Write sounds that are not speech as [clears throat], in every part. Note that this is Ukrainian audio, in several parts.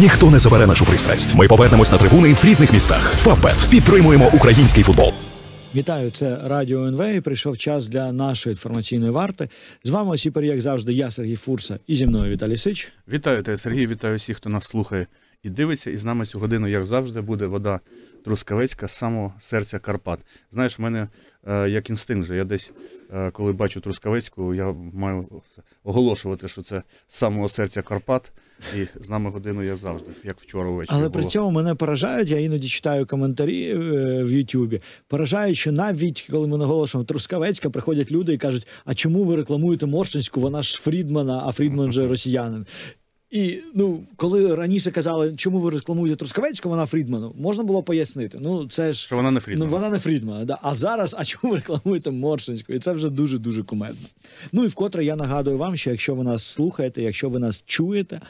Ніхто не забере нашу пристрасть. Ми повернемось на трибуни в рідних містах. Фавбет підтримуємо український футбол. Вітаю, це Радіо НВ. і Прийшов час для нашої інформаційної варти. З вами сіпер, як завжди, я Сергій Фурса і зі мною Віталій Сич. Вітаю тебе, Сергій, вітаю всіх, хто нас слухає і дивиться. І з нами цю годину, як завжди, буде вода Трускавецька з самого серця Карпат. Знаєш, в мене е, як інстинкт же. Я десь, е, коли бачу Трускавецьку, я маю оголошувати, що це з самого серця Карпат. І з нами годину я завжди, як вчора ввечері. Але було. при цьому мене поражають. Я іноді читаю коментарі е, в Ютубі. Поражають, що навіть коли ми наголошуємо Трускавецька, приходять люди і кажуть: а чому ви рекламуєте Моршинську? Вона ж Фрідмана, а Фрідман же росіянин. І ну, коли раніше казали, чому ви рекламуєте Трускавецьку, вона Фрідману, можна було пояснити. Ну це ж що вона не Фрідман. Ну, вона не Фрідмана. Да. А зараз, а чому ви рекламуєте Моршинську? І це вже дуже дуже кумедно. Ну і вкотре я нагадую вам, що якщо ви нас слухаєте, якщо ви нас чуєте,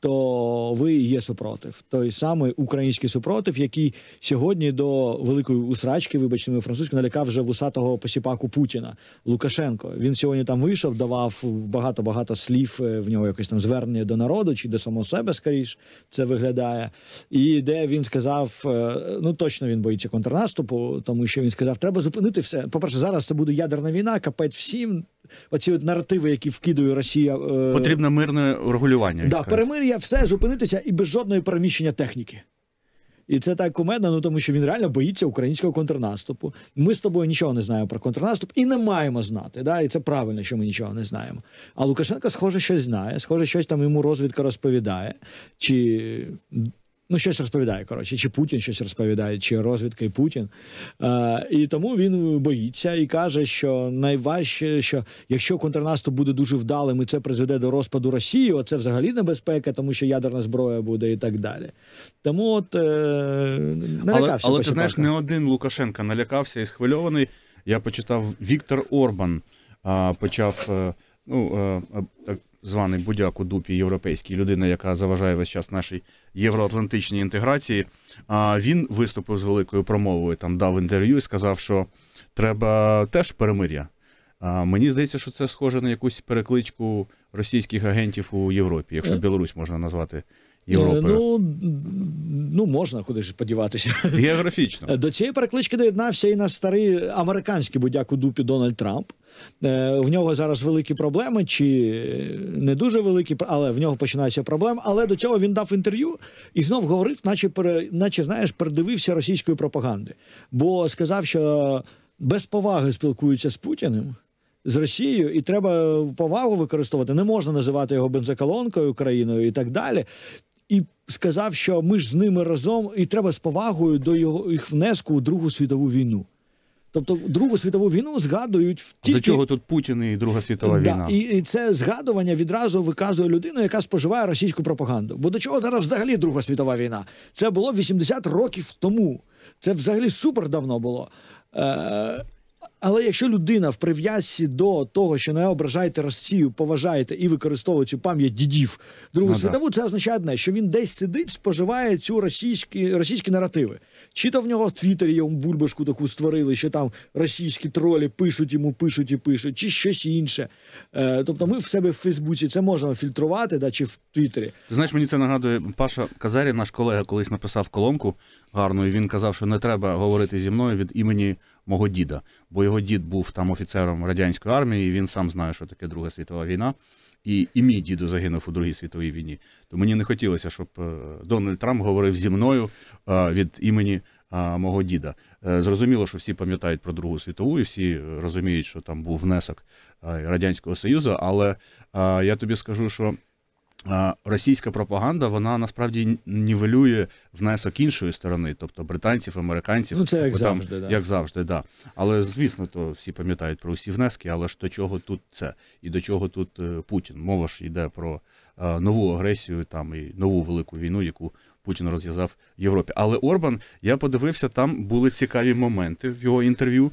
то ви є супротив. Той самий український супротив, який сьогодні до великої усрачки, вибачте, ми французьку, налякав вже вусатого посіпаку Путіна Лукашенко. Він сьогодні там вийшов, давав багато багато слів. Е, в нього якось там звернення до народу народу чи до самого себе скоріш це виглядає. І де він сказав: е, ну точно він боїться контрнаступу, тому що він сказав, треба зупинити все. По перше, зараз це буде ядерна війна, капець всім. Оці от наративи, які вкидує Росія, е, потрібно мирне регулювання. Да, перемир'я, все зупинитися і без жодної переміщення техніки. І це так кумедно, ну тому що він реально боїться українського контрнаступу. Ми з тобою нічого не знаємо про контрнаступ і не маємо знати. Да? І це правильно, що ми нічого не знаємо. А Лукашенко, схоже, щось знає, схоже, щось там йому розвідка розповідає. Чи Ну, щось розповідає, коротше, чи Путін щось розповідає, чи розвідка і Путін. Е, І тому він боїться і каже, що найважче, що якщо контрнаступ буде дуже вдалим, і це призведе до розпаду Росії, оце взагалі небезпека, тому що ядерна зброя буде і так далі. Тому от е, налякався. Але, але ти знаєш, не один Лукашенка налякався і схвильований. Я почитав Віктор Орбан, а, почав. Е, ну, е, е, званий будяку дупі європейській людина, яка заважає весь час нашій євроатлантичній інтеграції. А він виступив з великою промовою, там дав інтерв'ю і сказав, що треба теж перемир'я. А мені здається, що це схоже на якусь перекличку російських агентів у Європі, якщо ну, Білорусь можна назвати. Ну, Європи. Ну ну можна куди ж подіватися. Географічно до цієї переклички доєднався і на старий американський будяку дупі Дональд Трамп. Е, в нього зараз великі проблеми, чи не дуже великі, але в нього починаються проблеми. Але до цього він дав інтерв'ю і знов говорив, наче наче знаєш, передивився російської пропаганди, бо сказав, що без поваги спілкуються з Путіним. З Росією і треба повагу використовувати. Не можна називати його бензоколонкою країною і так далі. І сказав, що ми ж з ними разом, і треба з повагою до його їх внеску у Другу світову війну. Тобто Другу світову війну згадують в тільки... до чого тут Путін і Друга світова да, війна, і, і це згадування відразу виказує людину, яка споживає російську пропаганду. Бо до чого зараз взагалі Друга світова війна? Це було 80 років тому. Це взагалі супер давно було. Е, але якщо людина в прив'язці до того, що не ображаєте Росію, поважаєте і використовує цю пам'ять дідів Другу ну, світову, це означає одне, що він десь сидить, споживає цю російські російські наративи. Чи то в нього в Твіттері йому бульбашку таку створили, що там російські тролі пишуть йому, пишуть і пишуть, чи щось інше. Е, Тобто, ми в себе в Фейсбуці це можемо фільтрувати, да, чи в Твіттері. знаєш, мені це нагадує Паша Казарі, наш колега, колись написав колонку гарну, і він казав, що не треба говорити зі мною від імені мого діда, бо його дід був там офіцером радянської армії, і він сам знає, що таке Друга світова війна. І і мій діду загинув у Другій світовій війні. То мені не хотілося, щоб е, Дональд Трамп говорив зі мною е, від імені е, мого діда. Зрозуміло, що всі пам'ятають про Другу світову, і всі розуміють, що там був внесок Радянського Союзу. Але я тобі скажу, що Російська пропаганда вона насправді нівелює внесок іншої сторони, тобто британців, американців, Ну, це як там, завжди, да. як завжди, да. Але звісно, то всі пам'ятають про усі внески. Але ж до чого тут це і до чого тут е, Путін? Мова ж йде про е, нову агресію, там і нову велику війну, яку Путін розв'язав в Європі. Але Орбан я подивився, там були цікаві моменти в його інтерв'ю.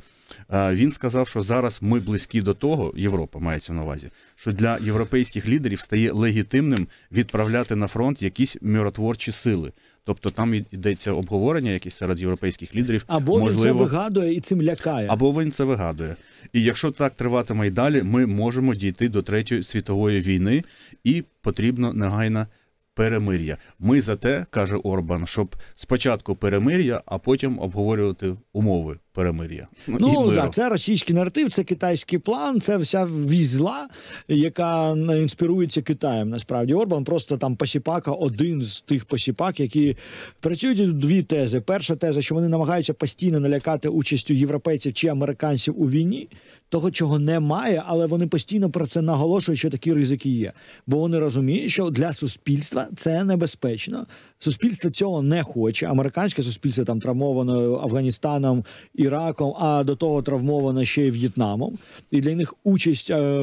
Він сказав, що зараз ми близькі до того, Європа мається на увазі, що для європейських лідерів стає легітимним відправляти на фронт якісь миротворчі сили. Тобто там йдеться обговорення, якісь серед європейських лідерів або можливо, він це вигадує і цим лякає, або він це вигадує. І якщо так триватиме й далі, ми можемо дійти до третьої світової війни, і потрібно негайно перемир'я. Ми за те каже Орбан, щоб спочатку перемир'я, а потім обговорювати умови перемир'я. Ну так, це російський наратив, це китайський план, це вся візла, яка інспірується Китаєм. Насправді Орбан просто там посіпака, один з тих посіпак, які працюють дві тези. Перша теза, що вони намагаються постійно налякати участю європейців чи американців у війні, того чого немає, але вони постійно про це наголошують, що такі ризики є. Бо вони розуміють, що для суспільства це небезпечно. Суспільство цього не хоче. Американське суспільство там травмовано Афганістаном, Іраком, а до того травмоване ще й В'єтнамом. І для них участь е,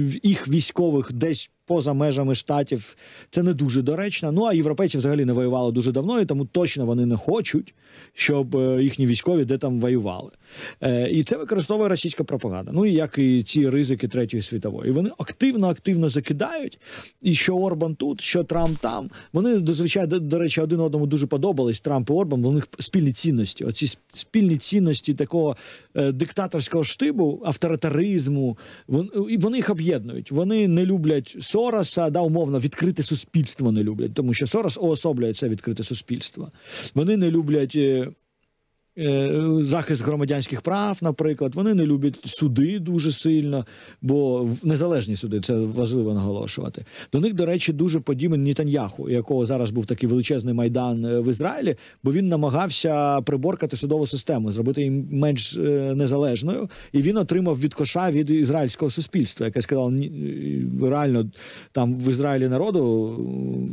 в їх військових десь поза межами штатів це не дуже доречно. Ну а європейці взагалі не воювали дуже давно, і тому точно вони не хочуть, щоб е, їхні військові де там воювали. Е, І це використовує російська пропаганда. Ну і як і ці ризики третьої світової. І Вони активно, активно закидають. І що Орбан тут, що Трамп там. Вони зазвичай, до, до речі, один одному дуже подобались Трамп і Орбан. У них спільні цінності. Оці спільні цінності такого е, диктаторського штибу, авторитаризму. Вони, вони їх об'єднують. Вони не люблять. Сороса, да, умовно, відкрите суспільство не люблять, тому що Сорос уособлює це відкрите суспільство. Вони не люблять е, Е, захист громадянських прав, наприклад, вони не люблять суди дуже сильно, бо незалежні суди це важливо наголошувати. До них, до речі, дуже подібен Нітаньяху, якого зараз був такий величезний майдан е, в Ізраїлі, бо він намагався приборкати судову систему, зробити її менш е, незалежною, і він отримав від коша від ізраїльського суспільства, яке сказало, реально там в Ізраїлі народу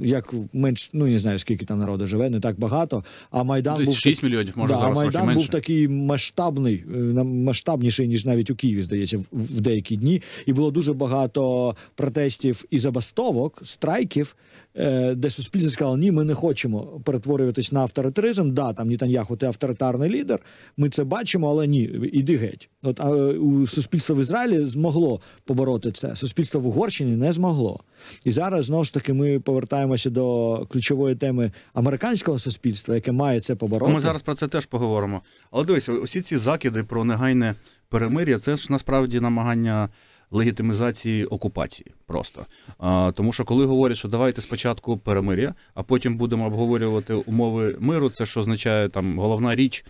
як менш ну не знаю скільки там народу живе, не так багато. А майдан був 6 мільйонів може да, зараз майдан менше. був такий масштабний, е, масштабніший ніж навіть у Києві, здається, в, в деякі дні, і було дуже багато протестів і забастовок, страйків, е, де суспільство сказало, ні, ми не хочемо перетворюватись на авторитаризм. Да, там Нітаньяху, ти авторитарний лідер. Ми це бачимо, але ні, іди геть. От а, е, у суспільство в Ізраїлі змогло побороти це. Суспільство в Угорщині не змогло. І зараз знову ж таки ми повертаємося до ключової теми американського суспільства, яке має це побороти. Ми зараз про це теж поговоримо говоримо. Але дивись, усі ці закиди про негайне перемир'я, це ж насправді намагання легітимізації окупації. Просто А, тому, що коли говорять, що давайте спочатку перемир'я, а потім будемо обговорювати умови миру. Це що означає там головна річ,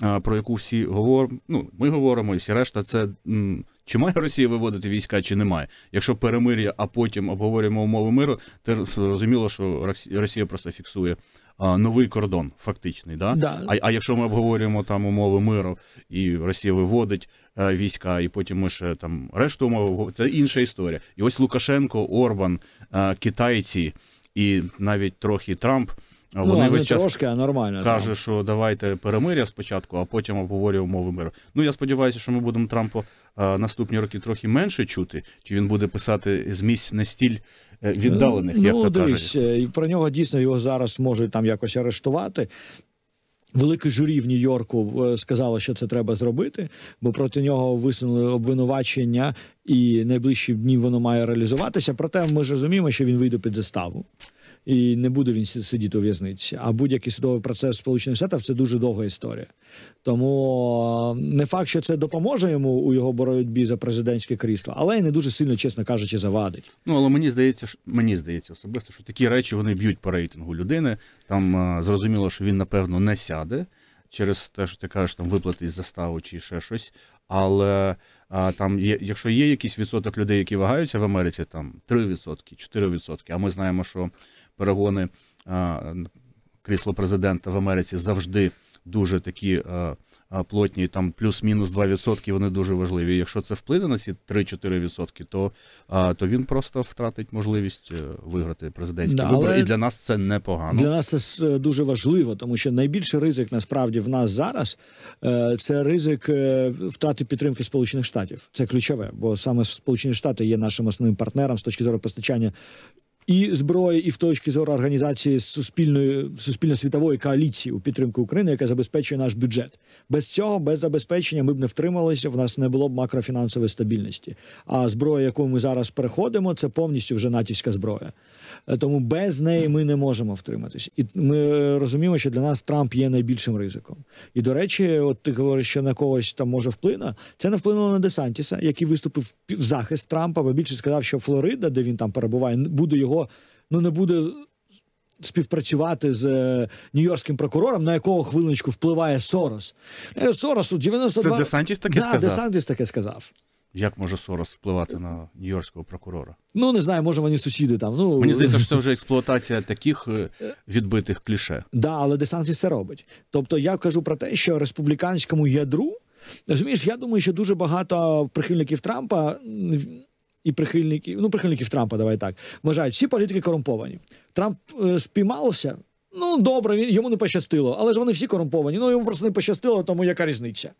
а, про яку всі говоримо. Ну ми говоримо, і всі решта це. М- чи має Росія виводити війська, чи немає? Якщо перемир'я, а потім обговорюємо умови миру, то зрозуміло, що Росія просто фіксує новий кордон, фактичний. Да? да? А а якщо ми обговорюємо там умови миру, і Росія виводить е, війська, і потім ми ще там решту мови, це інша історія. І ось Лукашенко, Орбан, е, Китайці і навіть трохи Трамп. Е, ну, вони ну, весь час трошки, а нормально каже, що давайте перемиря спочатку, а потім обговорюємо мови миру. Ну я сподіваюся, що ми будемо Трампа наступні роки трохи менше чути, чи він буде писати зміст на стіль Е, віддалених, ну, як ну, дивись, е, і про нього дійсно його зараз можуть там якось арештувати. Велике журі в Нью-Йорку е, сказало, що це треба зробити, бо проти нього висунули обвинувачення, і найближчі дні воно має реалізуватися. Проте ми ж розуміємо, що він вийде під заставу і не буде він сидіти у в'язниці. А будь-який судовий процес Сполучених штатів це дуже довга історія. Тому е, не факт, що це допоможе йому у його боротьбі за президентське крісло, але й не дуже сильно, чесно кажучи, завадить. Ну але мені здається, що мені здається особисто, що такі речі вони б'ють по рейтингу людини. Там е, зрозуміло, що він напевно не сяде через те, що ти кажеш, там виплати із заставу чи ще щось. Але а, там є, якщо є якийсь відсоток людей, які вагаються в Америці, там 3%, 4%, А ми знаємо, що перегони е, крісло президента в Америці завжди дуже такі е, е, плотні, там плюс-мінус 2%, вони дуже важливі. Якщо це вплине на ці 3-4%, то то він просто втратить можливість виграти президентські да, вибори. І для нас це непогано. Для нас це дуже важливо, тому що найбільший ризик насправді в нас зараз це ризик втрати підтримки Сполучених Штатів. Це ключове, бо саме Сполучені Штати є нашим основним партнером з точки зору постачання і зброї, і в точки зору організації суспільної суспільно-світової коаліції у підтримку України, яка забезпечує наш бюджет. Без цього, без забезпечення, ми б не втрималися. В нас не було б макрофінансової стабільності. А зброя, яку ми зараз переходимо, це повністю вже натівська зброя. Е, тому без неї ми не можемо втриматись. І ми розуміємо, що для нас Трамп є найбільшим ризиком. І до речі, от ти говориш, що на когось там може вплине. Це не вплинуло на Десантіса, який виступив в захист Трампа, бо більше сказав, що Флорида, де він там перебуває, буде його ну не буде. Співпрацювати з е, нью-йоркським прокурором, на якого хвилиночку впливає Сорос. Сорос у 92... Це Десантіс таке да, сказав. Десантіс таке сказав. Як може Сорос впливати на нью-йоркського прокурора? Ну не знаю, може вони сусіди там. Ну мені здається, що це вже експлуатація таких е, відбитих кліше. Да, але десантці це робить. Тобто я кажу про те, що республіканському ядру розумієш, я думаю, що дуже багато прихильників Трампа і прихильників, ну прихильників Трампа, давай так вважають. Всі політики корумповані. Трамп е, спіймався Ну, добре, він йому не пощастило, але ж вони всі корумповані. Ну, йому просто не пощастило, тому яка різниця?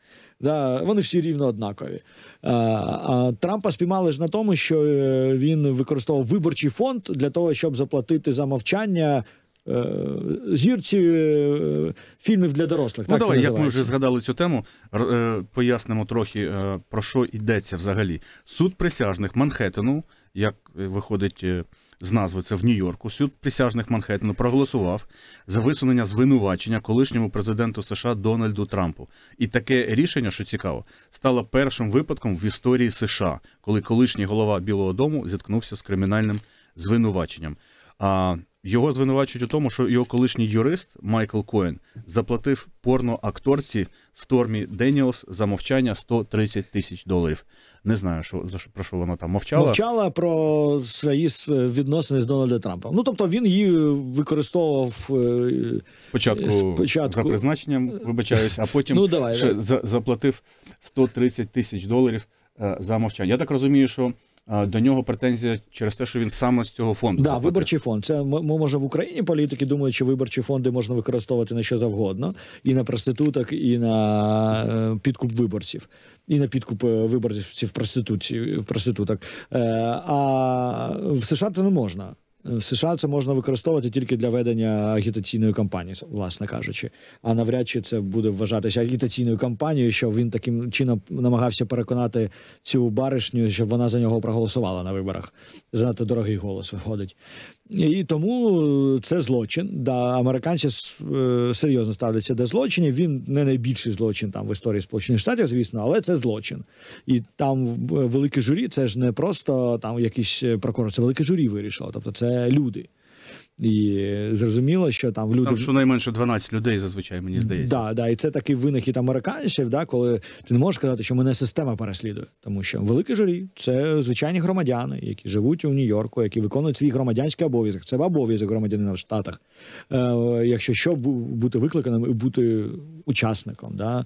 Да, Вони всі рівно однакові. А, а Трампа спіймали ж на тому, що е, він використовував виборчий фонд для того, щоб заплатити за мовчання. Е, зірці е, фільмів для дорослих. Ну, так давай, як ми вже згадали цю тему, пояснимо трохи, про що йдеться взагалі. Суд присяжних Манхеттену, як виходить з назви це в Нью-Йорку. Суд присяжних Манхеттену проголосував за висунення звинувачення колишньому президенту США Дональду Трампу. І таке рішення, що цікаво, стало першим випадком в історії США, коли колишній голова Білого Дому зіткнувся з кримінальним звинуваченням. А його звинувачують у тому, що його колишній юрист Майкл Коен заплатив порноакторці Стормі Деніелс за мовчання 130 тисяч доларів. Не знаю, що за що про що вона там мовчала. Мовчала про свої відносини з Дональдом Трампом. Ну тобто він її використовував е, спочатку, е, спочатку. за призначенням, вибачаюсь, а потім ну, давай, ще давай. заплатив 130 тисяч доларів е, за мовчання. Я так розумію, що. До нього претензія через те, що він саме з цього фонду. Да, виборчий фонд. Це ми, може в Україні політики думають, що виборчі фонди можна використовувати на що завгодно, і на проституток, і на е, підкуп виборців, і на підкуп е, виборців в проституції в проституток. Е, а в США це не можна. Е, в США це можна використовувати тільки для ведення агітаційної кампанії, власне кажучи. А навряд чи це буде вважатися агітаційною кампанією, що він таким чином намагався переконати цю баришню, щоб вона за нього проголосувала на виборах. Занадто дорогий голос виходить. І тому е, це злочин. Да, Американці е, серйозно ставляться до злочинів. Він не найбільший злочин там в історії Сполучених Штатів, звісно, але це злочин. І там е, велике журі, це ж не просто там якийсь прокурор, це велике журі вирішило. Тобто це люди. І зрозуміло, що там люди... Там щонайменше 12 людей зазвичай мені здається. Да, да, і це такий винахід американців, да, коли ти не можеш казати, що мене система переслідує, тому що велике журі це звичайні громадяни, які живуть у Нью-Йорку, які виконують свій громадянський обов'язок. Це обов'язок громадянина в Штатах, е, якщо що, бути викликаним і бути учасником да,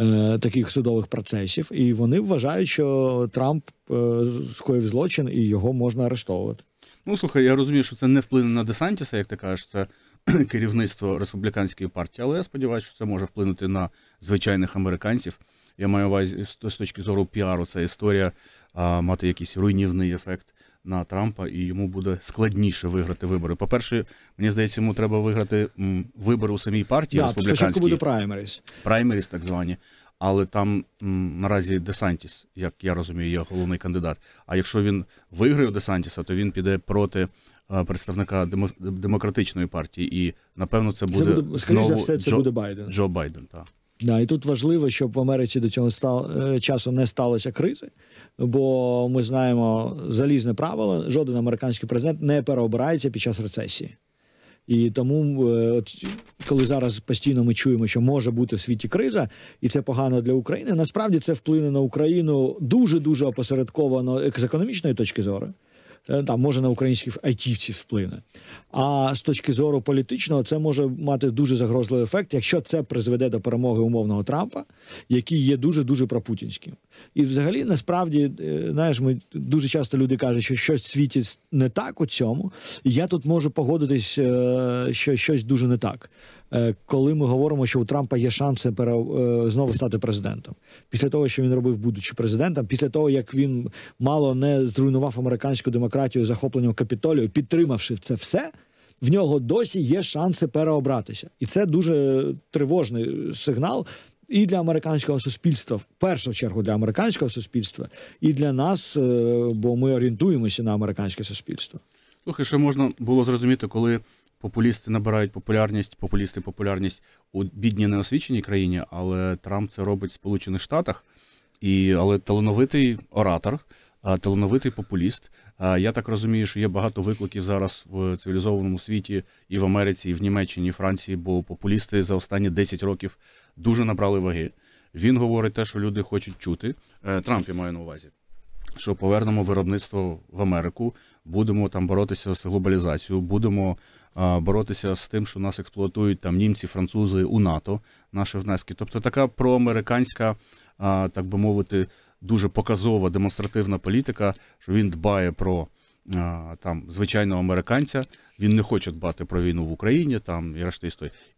е, таких судових процесів. І вони вважають, що Трамп е, скоїв злочин і його можна арештовувати. Ну, слухай, я розумію, що це не вплине на Десантіса, як ти кажеш, це [clears throat] керівництво республіканської партії, але я сподіваюся, що це може вплинути на звичайних американців. Я маю увазі з точки зору піару, ця історія а, мати якийсь руйнівний ефект на Трампа, і йому буде складніше виграти вибори. По перше, мені здається, йому треба виграти м, вибори у самій партії да, республіканській. буде праймеріс. Праймеріс, так звані але там м, наразі Десантіс, як я розумію, є головний кандидат. А якщо він виграє Десантіса, то він піде проти е, представника демо, демократичної партії, і напевно це буде, це буде знову за все, це Джо, буде Байден. Джо Байден. так. Да, і тут важливо, щоб в Америці до цього стал, е, часу не сталося кризи, бо ми знаємо залізне правило: жоден американський президент не переобирається під час рецесії. І тому, е, от, коли зараз постійно ми чуємо, що може бути в світі криза, і це погано для України, насправді це вплине на Україну дуже дуже опосередковано з економічної точки зору. Е, там може на українських айтівців вплине. А з точки зору політичного, це може мати дуже загрозливий ефект, якщо це призведе до перемоги умовного Трампа, який є дуже дуже пропутінським. І взагалі, насправді, е, знаєш, ми дуже часто люди кажуть, що щось в світі не так у цьому. І я тут можу погодитись, е, що щось дуже не так. Е, коли ми говоримо, що у Трампа є шанси пере... Е, знову стати президентом, після того, що він робив, будучи президентом, після того як він мало не зруйнував американську демократію захопленням капітолію, підтримавши це все. В нього досі є шанси переобратися, і це дуже тривожний сигнал і для американського суспільства, в першу чергу для американського суспільства, і для нас, е, бо ми орієнтуємося на американське суспільство. Слухай, що можна було зрозуміти, коли популісти набирають популярність, популісти популярність у бідній неосвіченій країні, але Трамп це робить в Сполучених Штатах. І, Але талановитий оратор, талановитий популіст. Я так розумію, що є багато викликів зараз в цивілізованому світі і в Америці, і в Німеччині, і Франції, бо популісти за останні 10 років дуже набрали ваги. Він говорить те, що люди хочуть чути. Е, Трамп я маю на увазі що повернемо виробництво в Америку, будемо там боротися з глобалізацією, будемо а, боротися з тим, що нас експлуатують там німці, французи у НАТО, наші внески. Тобто така проамериканська, а, так би мовити, дуже показова демонстративна політика, що він дбає про там звичайного американця. Він не хоче дбати про війну в Україні, там і решта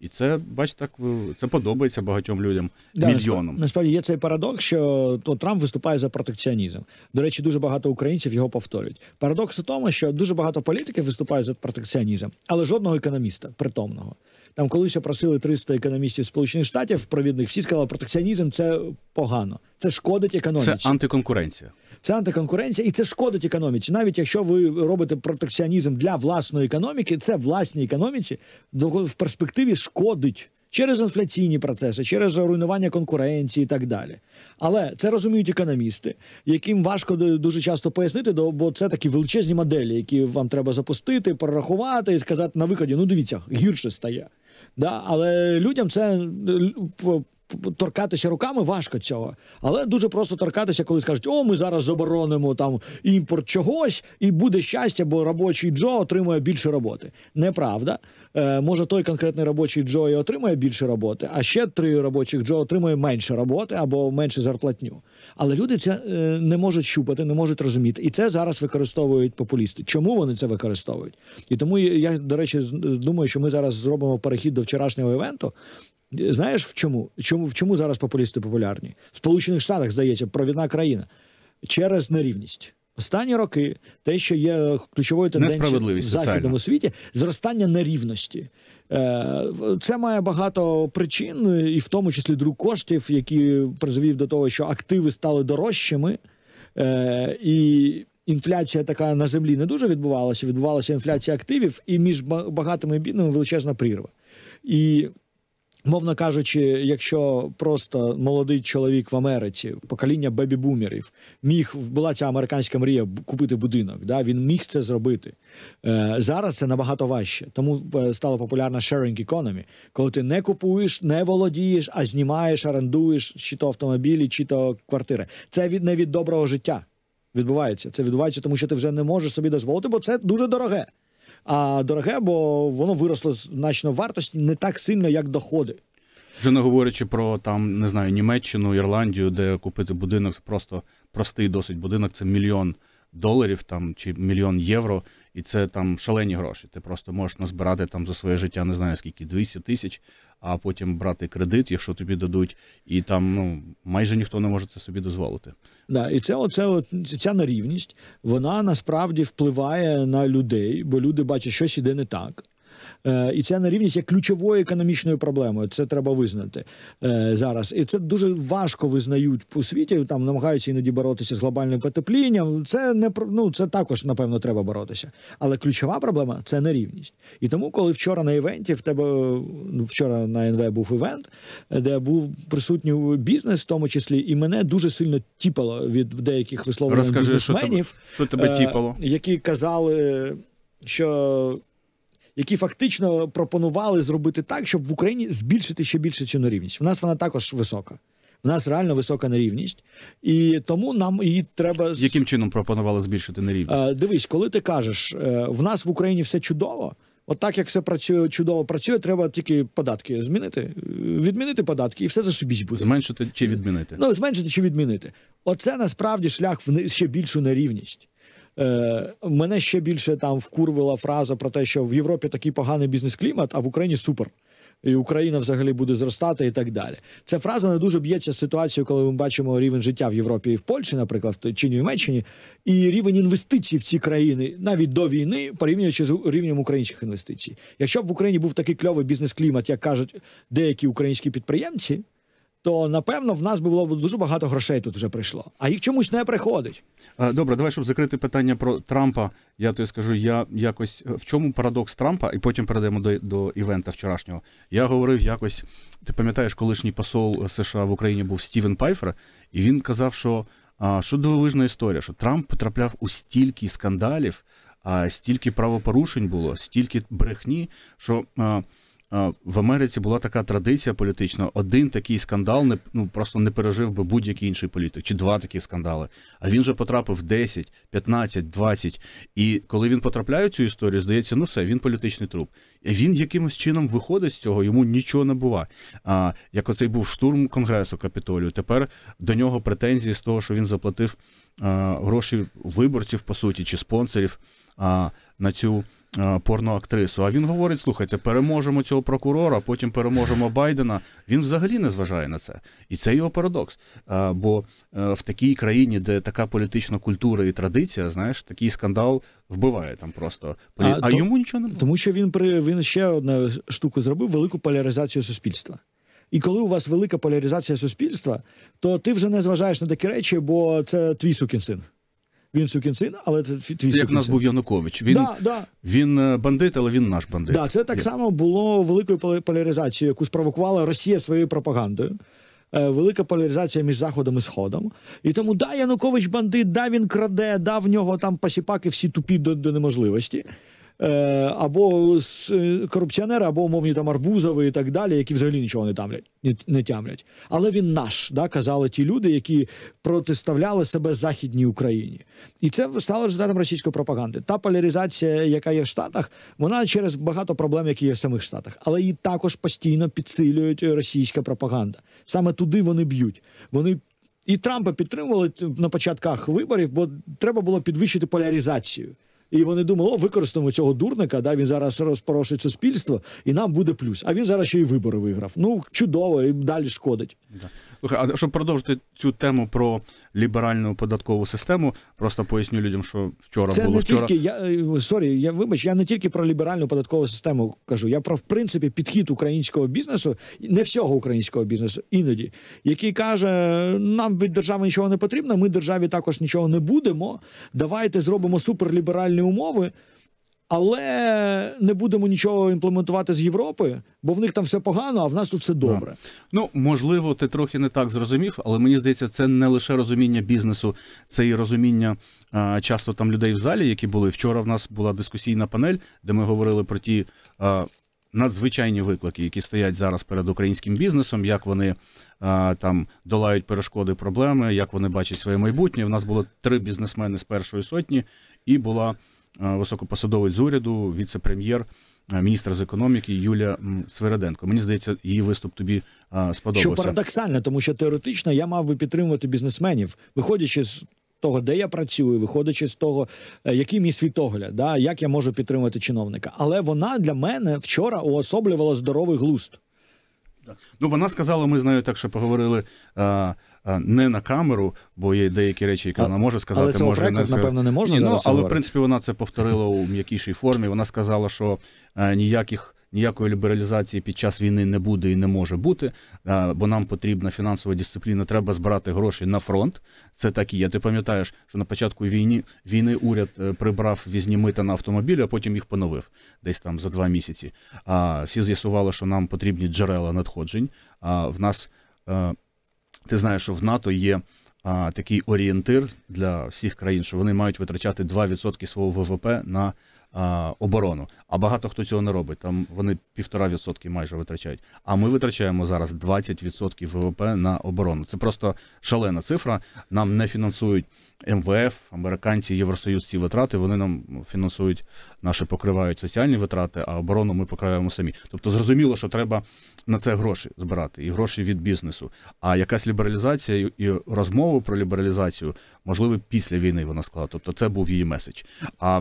І це бач, так це подобається багатьом людям. Да, мільйонам насправді є цей парадокс, що то Трамп виступає за протекціонізм. До речі, дуже багато українців його повторюють. Парадокс у тому, що дуже багато політиків виступають за протекціонізм, але жодного економіста притомного. Там колись просили 300 економістів Сполучених Штатів провідних. Всі сказали, протекціонізм це погано. Це шкодить економіці. Це антиконкуренція. Це антиконкуренція, і це шкодить економіці. Навіть якщо ви робите протекціонізм для власної економіки, це власній економіці в перспективі шкодить. Через інфляційні процеси, через руйнування конкуренції і так далі. Але це розуміють економісти, яким важко дуже часто пояснити, бо це такі величезні моделі, які вам треба запустити, прорахувати і сказати на виході: ну дивіться, гірше стає. Да, Але людям це е, торкатися руками важко цього, але дуже просто торкатися, коли скажуть, о, ми зараз заборонимо там імпорт чогось, і буде щастя, бо робочий Джо отримує більше роботи. Неправда, Е, може той конкретний робочий Джо і отримує більше роботи, а ще три робочих Джо отримує менше роботи або менше зарплатню. Але люди це е, не можуть щупати, не можуть розуміти, і це зараз використовують популісти. Чому вони це використовують? І тому я, до речі, думаю, що ми зараз зробимо перехід до вчорашнього івенту. Знаєш в чому? Чому в чому зараз популісти популярні? В Сполучених Штатах здається провідна країна через нерівність. Останні роки те, що є ключовою тенденцією в західному світі, зростання нерівності. Е, це має багато причин, і в тому числі друк коштів, які призвів до того, що активи стали дорожчими, е, і інфляція така на землі не дуже відбувалася. Відбувалася інфляція активів, і між багатими і бідними величезна прірва. І Мовно кажучи, якщо просто молодий чоловік в Америці, покоління бебі-бумерів, міг була ця американська мрія купити будинок, да він міг це зробити Е, зараз. Це набагато важче, тому е, стала популярна sharing economy, коли ти не купуєш, не володієш, а знімаєш, орендуєш чи то автомобілі, чи то квартири. Це від не від доброго життя відбувається. Це відбувається, тому що ти вже не можеш собі дозволити, бо це дуже дороге а дороге, бо воно виросло значно вартості не так сильно, як доходи. Вже не говорячи про там не знаю Німеччину, Ірландію, де купити будинок, просто простий досить будинок. Це мільйон доларів там чи мільйон євро, і це там шалені гроші. Ти просто можеш назбирати там за своє життя, не знаю скільки 200 тисяч а потім брати кредит, якщо тобі дадуть, і там ну майже ніхто не може це собі дозволити. Да, і це оце от ця нерівність, вона насправді впливає на людей, бо люди бачать, що щось іде не так. Е, і ця нерівність є ключовою економічною проблемою. Це треба визнати е, зараз. І це дуже важко визнають у світі. Там намагаються іноді боротися з глобальним потеплінням. Це не ну, це також, напевно, треба боротися. Але ключова проблема це нерівність. І тому, коли вчора на івенті в тебе ну, вчора на НВ був івент, де був присутній бізнес, в тому числі, і мене дуже сильно тіпало від деяких висловлень бізнесменів, що тебе, що тебе тіпало, які казали, що які фактично пропонували зробити так, щоб в Україні збільшити ще більше цю нерівність. В нас вона також висока. В нас реально висока нерівність, і тому нам її треба яким чином пропонували збільшити нерівність? Е, дивись, коли ти кажеш, е, в нас в Україні все чудово. От як все працює чудово працює, треба тільки податки змінити, е, відмінити податки, і все зашибісь буде. Зменшити чи відмінити? Ну зменшити чи відмінити. Оце насправді шлях в ще більшу нерівність. Е, Мене ще більше там вкурвила фраза про те, що в Європі такий поганий бізнес-клімат, а в Україні супер. І Україна взагалі буде зростати і так далі. Ця фраза не дуже б'ється з ситуацією, коли ми бачимо рівень життя в Європі і в Польщі, наприклад, чи в Німеччині, і рівень інвестицій в ці країни навіть до війни, порівнюючи з рівнем українських інвестицій. Якщо б в Україні був такий кльовий бізнес-клімат, як кажуть деякі українські підприємці то напевно в нас би було дуже багато грошей тут вже прийшло. А їх чомусь не приходить. Добре, давай щоб закрити питання про Трампа. Я тобі скажу, я якось в чому парадокс Трампа, і потім перейдемо до до івента вчорашнього. Я говорив якось. Ти пам'ятаєш, колишній посол США в Україні був Стівен Пайфер, і він казав, що що дивовижна історія, що Трамп потрапляв у стільки скандалів, а стільки правопорушень було, стільки брехні, що. А, в Америці була така традиція політична: один такий скандал не ну просто не пережив би будь-який інший політик, чи два такі скандали. А він же потрапив 10, 15, 20. І коли він потрапляє в цю історію, здається, ну все, він політичний труп. І Він якимось чином виходить з цього, йому нічого не бува. А як оцей був штурм конгресу капітолію, тепер до нього претензії з того, що він заплатив а, гроші виборців, по суті, чи спонсорів а, на цю а, порноактрису. А він говорить: слухайте, переможемо цього прокурора, потім переможемо Байдена. Він взагалі не зважає на це. І це його парадокс. А, бо е, в такій країні, де така політична культура і традиція, знаєш, такий скандал вбиває там просто. А, а то, йому нічого не було. тому, що він при він ще одну штуку зробив велику поляризацію суспільства. І коли у вас велика поляризація суспільства, то ти вже не зважаєш на такі речі, бо це твій сукінсин. Він сукінцин, але це твій Це як сукінцин. нас був Янукович. Він да, да. він е, бандит, але він наш бандит. Да, Це так Є. само було великою поляризацією, яку спровокувала Росія своєю пропагандою. Е, велика поляризація між заходом і сходом, і тому да Янукович бандит, да він краде, да в нього там пасіпаки всі тупі до, до неможливості. Е, або е, корупціонери, або умовні там Арбузови і так далі, які взагалі нічого не тамлять, не, не тямлять. Але він наш, да, казали ті люди, які протиставляли себе Західній Україні. І це стало результатом російської пропаганди. Та поляризація, яка є в Штатах, вона через багато проблем, які є в самих Штатах, але її також постійно підсилюють російська пропаганда. Саме туди вони б'ють. Вони. І Трампа підтримували на початках виборів, бо треба було підвищити поляризацію. І вони думали, о, використаємо цього дурника, да, він зараз розпорошить суспільство, і нам буде плюс. А він зараз ще й вибори виграв. Ну, чудово, і далі шкодить. Слухай, а щоб продовжити цю тему про ліберальну податкову систему, просто поясню людям, що вчора Це було не вчора. Тільки, я е, сорі, я вибач, я не тільки про ліберальну податкову систему кажу. Я про в принципі підхід українського бізнесу, не всього українського бізнесу, іноді, який каже: нам від держави нічого не потрібно, ми державі також нічого не будемо. Давайте зробимо суперліберальну спеціальні умови, але не будемо нічого імплементувати з Європи, бо в них там все погано, а в нас тут все добре. Да. Ну можливо, ти трохи не так зрозумів, але мені здається, це не лише розуміння бізнесу, це і розуміння а, часто там людей в залі, які були вчора. В нас була дискусійна панель, де ми говорили про ті. А, надзвичайні виклики, які стоять зараз перед українським бізнесом, як вони а, е, там долають перешкоди, проблеми, як вони бачать своє майбутнє. У нас було три бізнесмени з першої сотні, і була а, е, високопосадовець з уряду, віце-прем'єр. Е, Міністра з економіки Юлія Свириденко. Мені здається, її виступ тобі а, сподобався. Що парадоксально, тому що теоретично я мав би підтримувати бізнесменів, виходячи з того, де я працюю, виходячи з того, е, який мій світогляд, да, як я можу підтримати чиновника. Але вона для мене вчора уособлювала здоровий глуст. Ну вона сказала, ми з нею так, що поговорили. А... Е, е, не на камеру, бо є деякі речі, які вона може сказати, але може не напевно не можна. Ні, ну, зараз ну, але говорити. в принципі вона це повторила у м'якішій формі. Вона сказала, що е, ніяких ніякої лібералізації під час війни не буде і не може бути, бо нам потрібна фінансова дисципліна. Треба збирати гроші на фронт. Це так і є. Ти пам'ятаєш, що на початку війни війни уряд е, прибрав візні мита на автомобілі, а потім їх поновив десь там за два місяці. А всі з'ясували, що нам потрібні джерела надходжень. А в нас е, ти знаєш, що в НАТО є. А такий орієнтир для всіх країн, що вони мають витрачати 2% свого ВВП на а, оборону. А багато хто цього не робить. Там вони півтора відсотки майже витрачають. А ми витрачаємо зараз 20% ВВП на оборону. Це просто шалена цифра. Нам не фінансують МВФ, американці, Євросоюз ці витрати. Вони нам фінансують наші покривають соціальні витрати, а оборону ми покриваємо самі. Тобто, зрозуміло, що треба на це гроші збирати і гроші від бізнесу. А якась лібералізація і розмови про лібералізацію можливо після війни вона склала. Тобто, це був її меседж. А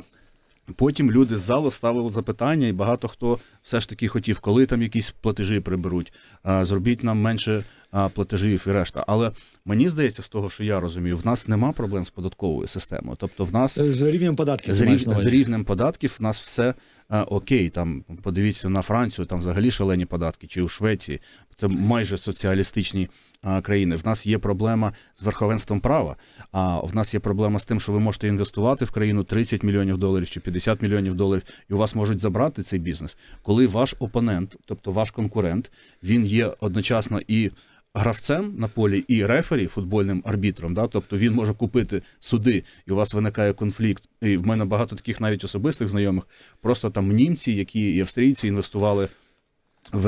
Потім люди з залу ставили запитання, і багато хто все ж таки хотів, коли там якісь платежі приберуть, зробіть нам менше платежів і решта. Але мені здається, з того, що я розумію, в нас нема проблем з податковою системою. Тобто, в нас з рівнем податків з, рів... з рівнем податків в нас все а, окей, там подивіться на Францію, там взагалі шалені податки, чи у Швеції це майже соціалістичні а, країни. В нас є проблема з верховенством права. А в нас є проблема з тим, що ви можете інвестувати в країну 30 мільйонів доларів чи 50 мільйонів доларів, і у вас можуть забрати цей бізнес, коли ваш опонент, тобто ваш конкурент, він є одночасно і гравцем на полі і рефері, футбольним арбітром. Да? Тобто він може купити суди, і у вас виникає конфлікт. І в мене багато таких навіть особистих знайомих. Просто там німці, які і австрійці інвестували в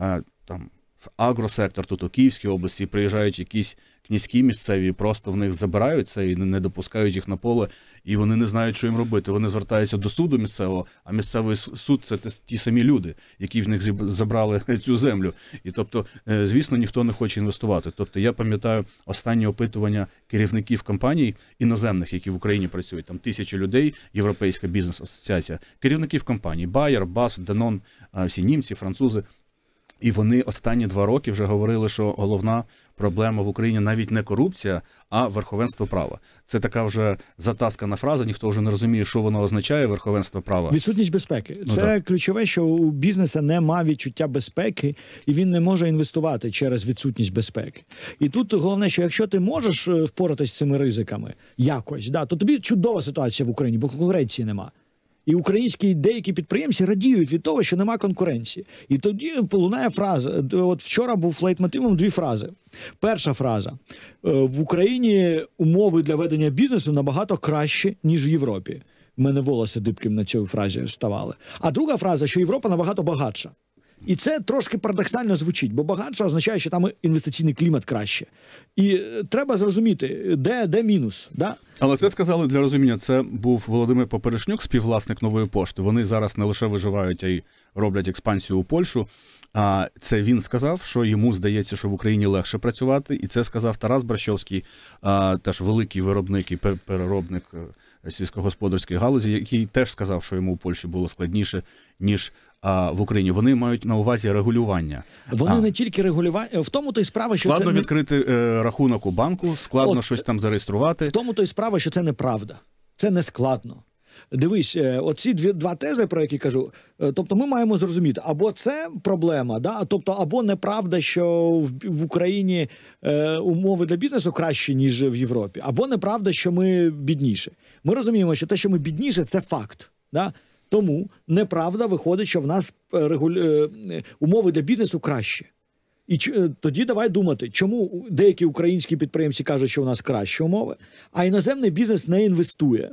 е, там агросектор, тут у Київській області приїжджають якісь князькі місцеві, просто в них забирають це і не допускають їх на поле, і вони не знають, що їм робити. Вони звертаються до суду місцевого, а місцевий суд це ті самі люди, які в них забрали [laughs] цю землю. І тобто, е, звісно, ніхто не хоче інвестувати. Тобто, я пам'ятаю останні опитування керівників компаній іноземних, які в Україні працюють, там тисячі людей, європейська бізнес-асоціація, керівників компаній Bayer, BAS, Danone, всі німці, французи. І вони останні два роки вже говорили, що головна проблема в Україні навіть не корупція, а верховенство права. Це така вже затаскана фраза. Ніхто вже не розуміє, що воно означає верховенство права. Відсутність безпеки. Ну, це так. ключове, що у бізнеса нема відчуття безпеки, і він не може інвестувати через відсутність безпеки. І тут головне, що якщо ти можеш е, впоратись з цими ризиками якось, да, то тобі чудова ситуація в Україні, бо конкуренції нема. І українські деякі підприємці радіють від того, що нема конкуренції. І тоді лунає фраза. От вчора був флейтмотивом дві фрази. Перша фраза «Е, в Україні умови для ведення бізнесу набагато кращі, ніж в Європі. У мене волоси дибким на цій фразі ставали. А друга фраза, що Європа набагато багатша. І це трошки парадоксально звучить, бо багатше означає, що там інвестиційний клімат краще. І е, треба зрозуміти, де де мінус. Да? Але це сказали для розуміння. Це був Володимир Поперешнюк, співвласник нової пошти. Вони зараз не лише виживають, а й роблять експансію у Польщу. А це він сказав, що йому здається, що в Україні легше працювати, і це сказав Тарас Бращовський, теж великий виробник і переробник е, сільськогосподарської галузі, який теж сказав, що йому у Польщі було складніше ніж а, в Україні. Вони мають на увазі регулювання. Вони а. не тільки регулювання е, в тому, то й справа, що складно це... відкрити е, рахунок у банку, складно От, щось там зареєструвати. В тому то й справа, що це неправда, це не складно. Дивись, е, оці дві два тези, про які кажу. Е, тобто, ми маємо зрозуміти, або це проблема, да, тобто, або неправда, що в, в Україні е, умови для бізнесу кращі, ніж в Європі, або неправда, що ми бідніше. Ми розуміємо, що те, що ми бідніше, це факт. Да? Тому неправда виходить, що в нас е, регуль... Е, е, умови для бізнесу краще. І ч... тоді давай думати, чому деякі українські підприємці кажуть, що в нас кращі умови, а іноземний бізнес не інвестує.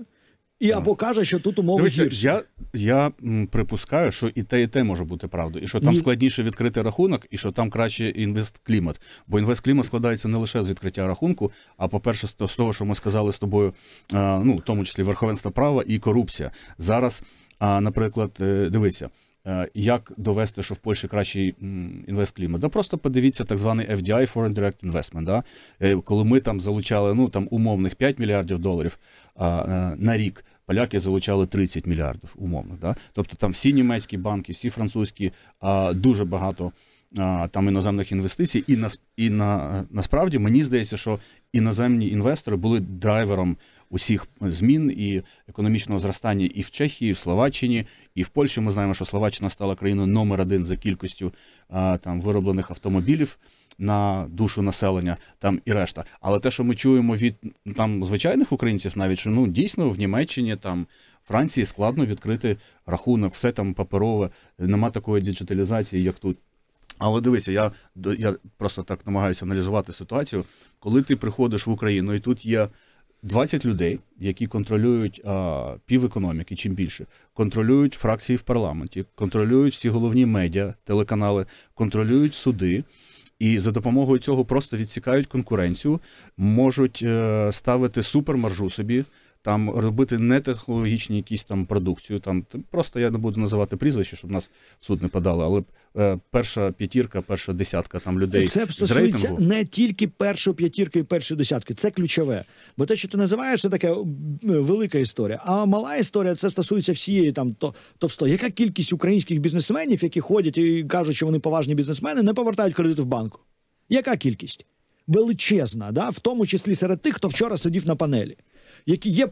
І так. або каже, що тут умови Дивіться, гірші. Я я припускаю, що і те, і те може бути правдою, і що там Ні. складніше відкрити рахунок, і що там краще інвест клімат. Бо інвест клімат складається не лише з відкриття рахунку, а по-перше, з того, що ми сказали з тобою, ну в тому числі верховенство права і корупція зараз. А наприклад, е, дивися, е, як довести, що в Польщі кращий інвест клімат. Да просто подивіться так званий FDI, Foreign Direct Investment. Да? Е, коли ми там залучали ну там умовних 5 мільярдів доларів на рік. Поляки залучали 30 мільярдів умовно. Да? Тобто там всі німецькі банки, всі французькі, а, дуже багато а, там іноземних інвестицій. І на, і на, насправді мені здається, що іноземні інвестори були драйвером усіх змін і економічного зростання і в Чехії, і в Словаччині, і в Польщі. Ми знаємо, що Словаччина стала країною номер один за кількістю там вироблених автомобілів на душу населення, там і решта. Але те, що ми чуємо від там звичайних українців, навіть що ну дійсно в Німеччині там. Франції складно відкрити рахунок, все там паперове, нема такої діджиталізації, як тут. Але дивися, я я просто так намагаюся аналізувати ситуацію. Коли ти приходиш в Україну, і тут є 20 людей, які контролюють а, пів економіки, чим більше, контролюють фракції в парламенті, контролюють всі головні медіа, телеканали, контролюють суди. І за допомогою цього просто відсікають конкуренцію, можуть е, ставити супермаржу собі, там робити не технологічні якісь там продукцію. Там просто я не буду називати прізвище, щоб нас суд не подали, але е, перша п'ятірка, перша десятка там людей це з рейтингу. не тільки першої п'ятірки і першої десятки. Це ключове. Бо те, що ти називаєш, це така е, велика історія. А мала історія це стосується всієї там топ 100 Яка кількість українських бізнесменів, які ходять і кажуть, що вони поважні бізнесмени, не повертають кредити в банку? Яка кількість? Величезна, да? в тому числі серед тих, хто вчора сидів на панелі які є.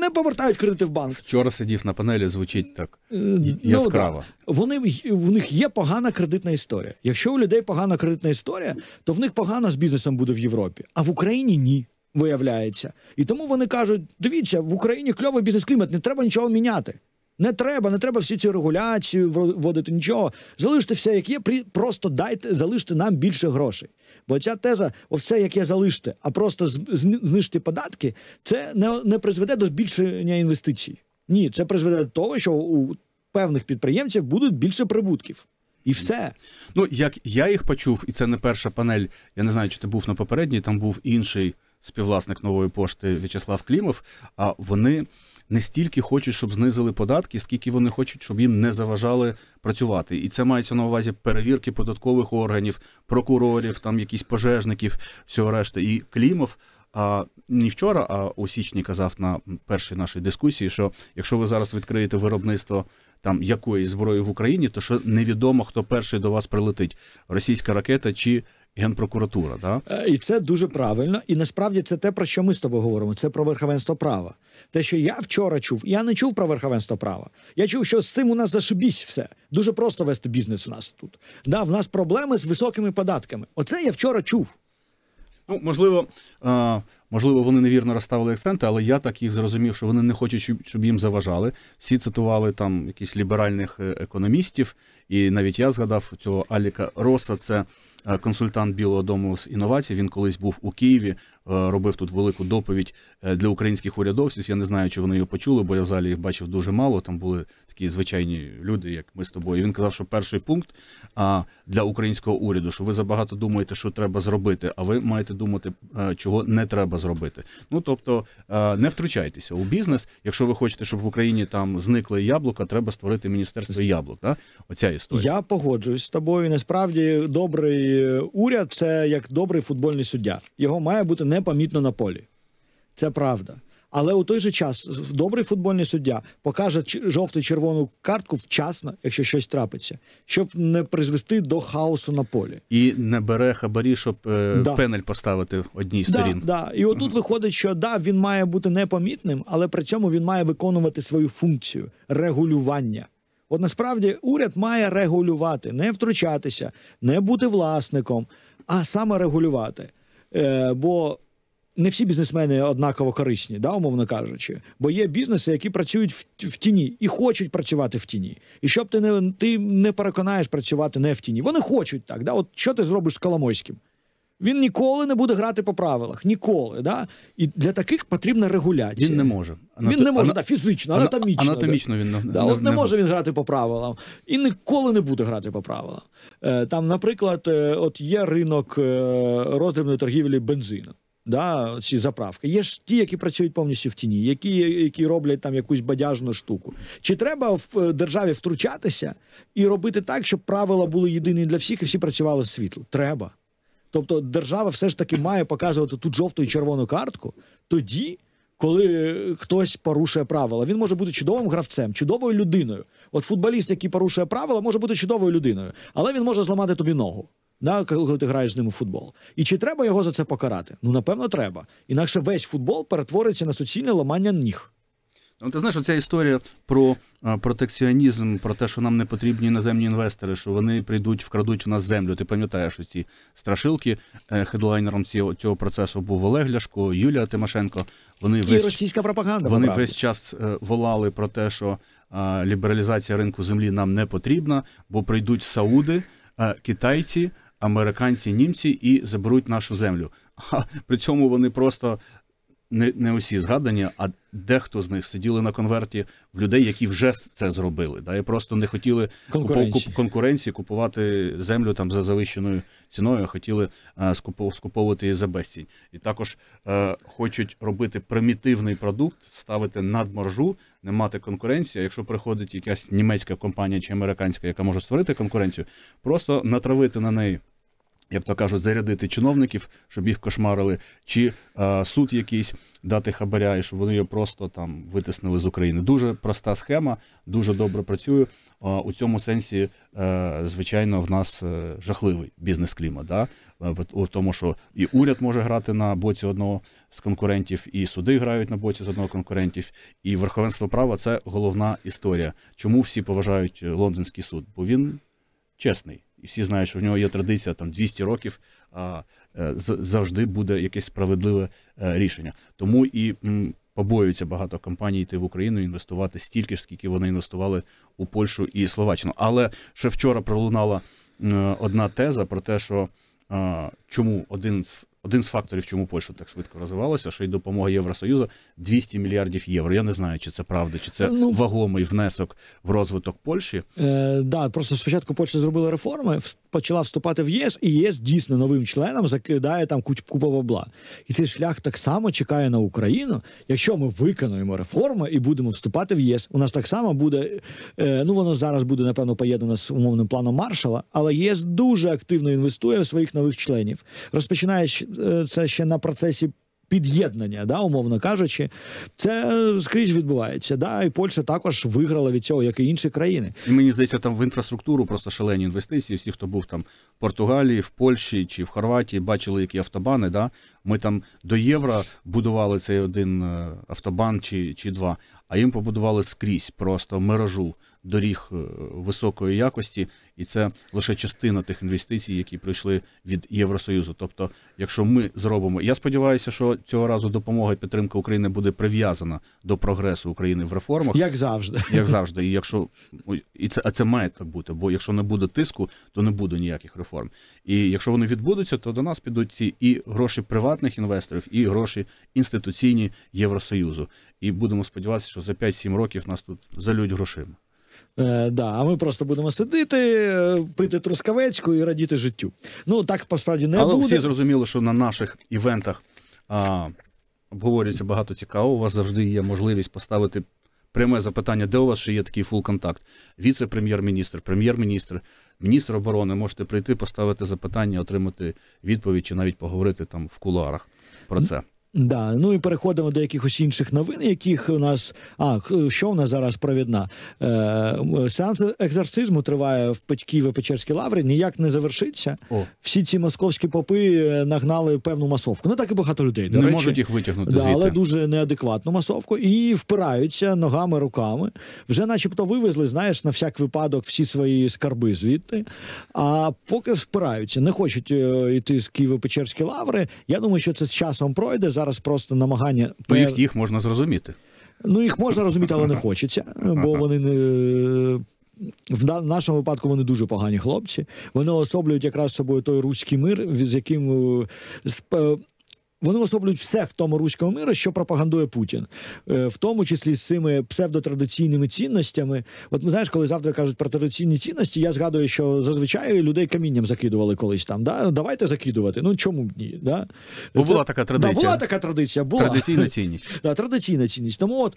Не повертають кредити в банк. Вчора сидів на панелі, звучить так е, ну, яскраво. Ну, Вони в них є погана кредитна історія. Якщо у людей погана кредитна історія, то в них погано з бізнесом буде в Європі, а в Україні ні. Виявляється. І тому вони кажуть: дивіться, в Україні кльовий бізнес-клімат, не треба нічого міняти. Не треба, не треба всі ці регуляції вводити нічого. Залиште все, як є, просто дайте залиште нам більше грошей. Бо ця теза, о все, яке залиште, а просто знижте податки, це не, не призведе до збільшення інвестицій. Ні, це призведе до того, що у певних підприємців будуть більше прибутків. І все. Ну, як я їх почув, і це не перша панель. Я не знаю, чи ти був на попередній, там був інший співвласник нової пошти В'ячеслав Клімов. А вони не стільки хочуть, щоб знизили податки, скільки вони хочуть, щоб їм не заважали працювати. І це мається на увазі перевірки податкових органів, прокурорів, там якісь пожежників, всього решта. І Клімов. А не вчора, а у січні казав на першій нашій дискусії, що якщо ви зараз відкриєте виробництво там якоїсь зброї в Україні, то що невідомо хто перший до вас прилетить: російська ракета чи Генпрокуратура, так? Е, і це дуже правильно, і насправді це те, про що ми з тобою говоримо. Це про верховенство права. Те, що я вчора чув, я не чув про верховенство права. Я чув, що з цим у нас зашибісь все. Дуже просто вести бізнес у нас тут. Да, в нас проблеми з високими податками. Оце я вчора чув. Ну, можливо, а, е, можливо, вони невірно розставили акценти, але я так їх зрозумів, що вони не хочуть, щоб їм заважали. Всі цитували там якісь ліберальних е, економістів, і навіть я згадав цього Аліка Роса. Це Е, консультант Білого дому з інновацій. Він колись був у Києві. Е, робив тут велику доповідь е, для українських урядовців. Я не знаю, чи вони його почули, бо я в залі їх бачив дуже мало. Там були такі звичайні люди, як ми з тобою. І Він казав, що перший пункт а, для українського уряду, що ви забагато думаєте, що треба зробити, а ви маєте думати, е, чого не треба зробити. Ну тобто не втручайтеся у бізнес. Якщо ви хочете, щоб в Україні там зникли яблука, треба створити міністерство яблук. Да? Оця історія. Я погоджуюсь з тобою. Насправді добрий уряд це як добрий футбольний суддя. Його має бути не непомітно на полі. Це правда. Але у той же час добрий футбольний суддя покаже жовту червону картку вчасно, якщо щось трапиться, щоб не призвести до хаосу на полі, і не бере хабарі, щоб е, да. пенель поставити в одній сторін. Да, да. І отут виходить, що да, він має бути непомітним, але при цьому він має виконувати свою функцію регулювання. От насправді уряд має регулювати, не втручатися, не бути власником, а саме регулювати. Е, Бо не всі бізнесмени однаково корисні, да, умовно кажучи, бо є бізнеси, які працюють в, в тіні і хочуть працювати в тіні. І щоб ти не ти не переконаєш працювати не в тіні. Вони хочуть так. Да? От що ти зробиш з Коломойським? Він ніколи не буде грати по правилах, ніколи. Да? І для таких потрібна регуляція. Він не може. Анатом... Він не може, Ана... да, фізично, анатомічно. Анатомічно він не, да, не, от не, не може він грати по правилам. І ніколи не буде грати по правилам. Е, там, наприклад, е, от є ринок е, роздрібної торгівлі бензином да, ці заправки. Є ж ті, які працюють повністю в тіні, які які роблять там якусь бадяжну штуку. Чи треба в е, державі втручатися і робити так, щоб правила були єдині для всіх і всі працювали в світлу? Треба. Тобто держава все ж таки має показувати тут жовту і червону картку тоді. Коли е, хтось порушує правила, він може бути чудовим гравцем, чудовою людиною. От футболіст, який порушує правила, може бути чудовою людиною, але він може зламати тобі ногу да, коли ти граєш з ним у футбол. І чи треба його за це покарати? Ну, напевно, треба. Інакше весь футбол перетвориться на суцільне ламання ніг. Ну, ти знаєш, оця історія про протекціонізм, про те, що нам не потрібні іноземні інвестори, що вони прийдуть, вкрадуть в нас землю. Ти пам'ятаєш ці страшилки е, хедлайнером цього цього процесу був Олег Ляшко, Юлія Тимошенко. Вони І весь, російська пропаганда. Вони поправді. весь час е, волали про те, що лібералізація ринку землі нам не потрібна, бо прийдуть сауди, китайці американці, німці і заберуть нашу землю. А при цьому вони просто не не усі згадані, а дехто з них сиділи на конверті в людей, які вже це зробили. Да, І просто не хотіли конкуренції, куп, конкуренції купувати землю там за завищеною ціною, а хотіли а, е, скупов, скуповувати її за безцінь. І також а, е, хочуть робити примітивний продукт, ставити над маржу, не мати конкуренції. Якщо приходить якась німецька компанія чи американська, яка може створити конкуренцію, просто натравити на неї як то кажуть, зарядити чиновників, щоб їх кошмарили, чи а, суд якийсь дати хабаря, і щоб вони його просто там витиснили з України. Дуже проста схема, дуже добре працює. А, у цьому сенсі, а, е, звичайно, в нас е, жахливий бізнес-клімат. Да? В тому, що і уряд може грати на боці одного з конкурентів, і суди грають на боці з одного конкурентів, і верховенство права це головна історія. Чому всі поважають е, лондонський суд? Бо він чесний і всі знають, що в нього є традиція там 200 років, а е, завжди буде якесь справедливе е, рішення. Тому і побоюються багато компаній йти в Україну інвестувати стільки ж, скільки вони інвестували у Польщу і Словаччину. Але ще вчора пролунала одна теза про те, що чому один з один з факторів, чому Польща так швидко розвивалася, що й допомога Євросоюзу 200 мільярдів євро. Я не знаю, чи це правда, чи це е, ну, вагомий внесок в розвиток Польщі. Е, Да, просто спочатку Польща зробила реформи, почала вступати в ЄС, і ЄС дійсно новим членам закидає там купа бабла. І цей шлях так само чекає на Україну. Якщо ми виконуємо реформи і будемо вступати в ЄС, у нас так само буде. Е, ну воно зараз буде напевно поєднано з умовним планом Маршала, але ЄС дуже активно інвестує в своїх нових членів, розпочинаючи Е, це ще на процесі. Під'єднання, да, умовно кажучи, це е, скрізь відбувається. Да, І Польща також виграла від цього, як і інші країни. І мені здається, там в інфраструктуру просто шалені інвестиції. Всі, хто був там в Португалії, в Польщі чи в Хорватії, бачили, які автобани. Да? Ми там до євро будували цей один е, автобан чи, чи два, а їм побудували скрізь просто мережу доріг е, високої якості, і це лише частина тих інвестицій, які прийшли від Євросоюзу. Тобто, якщо ми зробимо, я сподіваюся, що цього разу допомога і підтримка України буде прив'язана до прогресу України в реформах, як завжди, як завжди, і якщо і це а це має так бути, бо якщо не буде тиску, то не буде ніяких реформ. І якщо вони відбудуться, то до нас підуть ці і гроші приватних інвесторів, і гроші інституційні Євросоюзу. І будемо сподіватися, що за 5-7 років нас тут залють грошима. Е, да, А ми просто будемо сидіти, е, пити трускавечку і радіти життю. Ну так насправді не Але буде. Але всі зрозуміли, що на наших івентах а, обговорюється багато цікавого. У вас завжди є можливість поставити пряме запитання, де у вас ще є такий фул-контакт. Віце-прем'єр-міністр, прем'єр-міністр, міністр оборони можете прийти, поставити запитання, отримати відповідь чи навіть поговорити там в кулуарах про це. Да, ну і переходимо до якихось інших новин, яких у нас а що у нас зараз провідна Е, е сеанс екзорцизму триває в Києво Печерській лаврі. Ніяк не завершиться. О. Всі ці московські попи е, нагнали певну масовку. Ну так і багато людей до не речі. можуть їх витягнути, да, але дуже неадекватну масовку і впираються ногами, руками. Вже, начебто, вивезли, знаєш, на всяк випадок всі свої скарби звідти. А поки впираються, не хочуть е, йти з Києво печерські лаври. Я думаю, що це з часом пройде. Зараз зараз просто намагання Ну, їх, їх можна зрозуміти. Ну їх можна розуміти, але не хочеться, бо вони не. Е, в нашому випадку вони дуже погані хлопці. Вони особлюють якраз собою той руський мир, з яким е, е, вони особлюють все в тому руському миру, що пропагандує Путін, е, в тому числі з цими псевдотрадиційними цінностями. От ми ну, знаєш, коли завтра кажуть про традиційні цінності, я згадую, що зазвичай людей камінням закидували колись там. Да? Давайте закидувати. Ну чому б ні? Да? Бо Це... була така традиція. Да, була така традиція. була. Традиційна цінність. [laughs] Да, Традиційна цінність. Тому от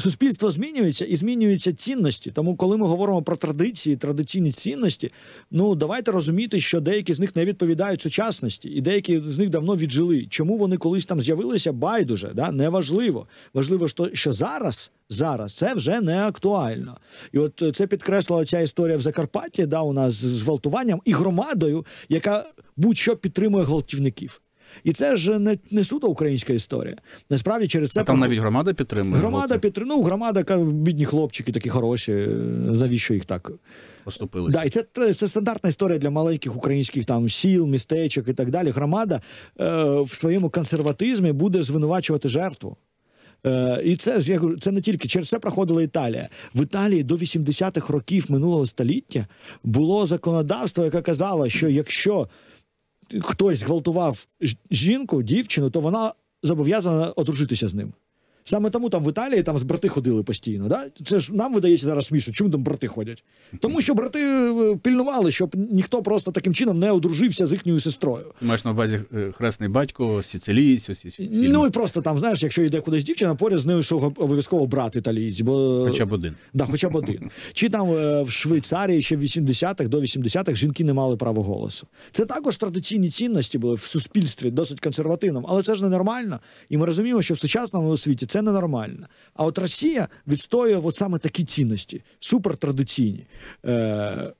суспільство змінюється і змінюються цінності. Тому, коли ми говоримо про традиції, традиційні цінності, ну давайте розуміти, що деякі з них не відповідають сучасності, і деякі з них давно віджили. Чому? чому вони колись там з'явилися, байдуже да неважливо. Важливо, що, що зараз. Зараз це вже не актуально, і от е, це підкреслила ця історія в Закарпатті, да, у нас з гвалтуванням і громадою, яка будь-що підтримує гвалтівників. І це ж не не суто українська історія. Насправді через це а там навіть громада підтримує. Громада підтримує. Ну, громада бідні хлопчики, такі хороші. Навіщо їх так поступили? Да, і це це стандартна історія для маленьких українських там сіл, містечок і так далі. Громада е, в своєму консерватизмі буде звинувачувати жертву. Е, І це ж це не тільки через це проходила Італія. В Італії до 80-х років минулого століття було законодавство, яке казало, що якщо хтось гвалтував жінку, дівчину, то вона зобов'язана одружитися з ним. Саме тому там в Італії там з брати ходили постійно. Да? Це ж нам видається зараз смішно. Чому там брати ходять? Тому що брати е, пильнували, щоб ніхто просто таким чином не одружився з їхньою сестрою. Ти маєш на увазі е, хресний батько, сіцилієць, усі ці Ну і просто там, знаєш, якщо йде кудись дівчина, поряд з нею що обов'язково брат італієць. Бо... Хоча б один. Да, хоча б один. Чи там е, в Швейцарії ще в 80-х до 80-х жінки не мали права голосу. Це також традиційні цінності були в суспільстві, досить консервативному, але це ж не нормально. І ми розуміємо, що в сучасному світі це ненормально. А от Росія відстоює от саме такі цінності, супертрадиційні. Е,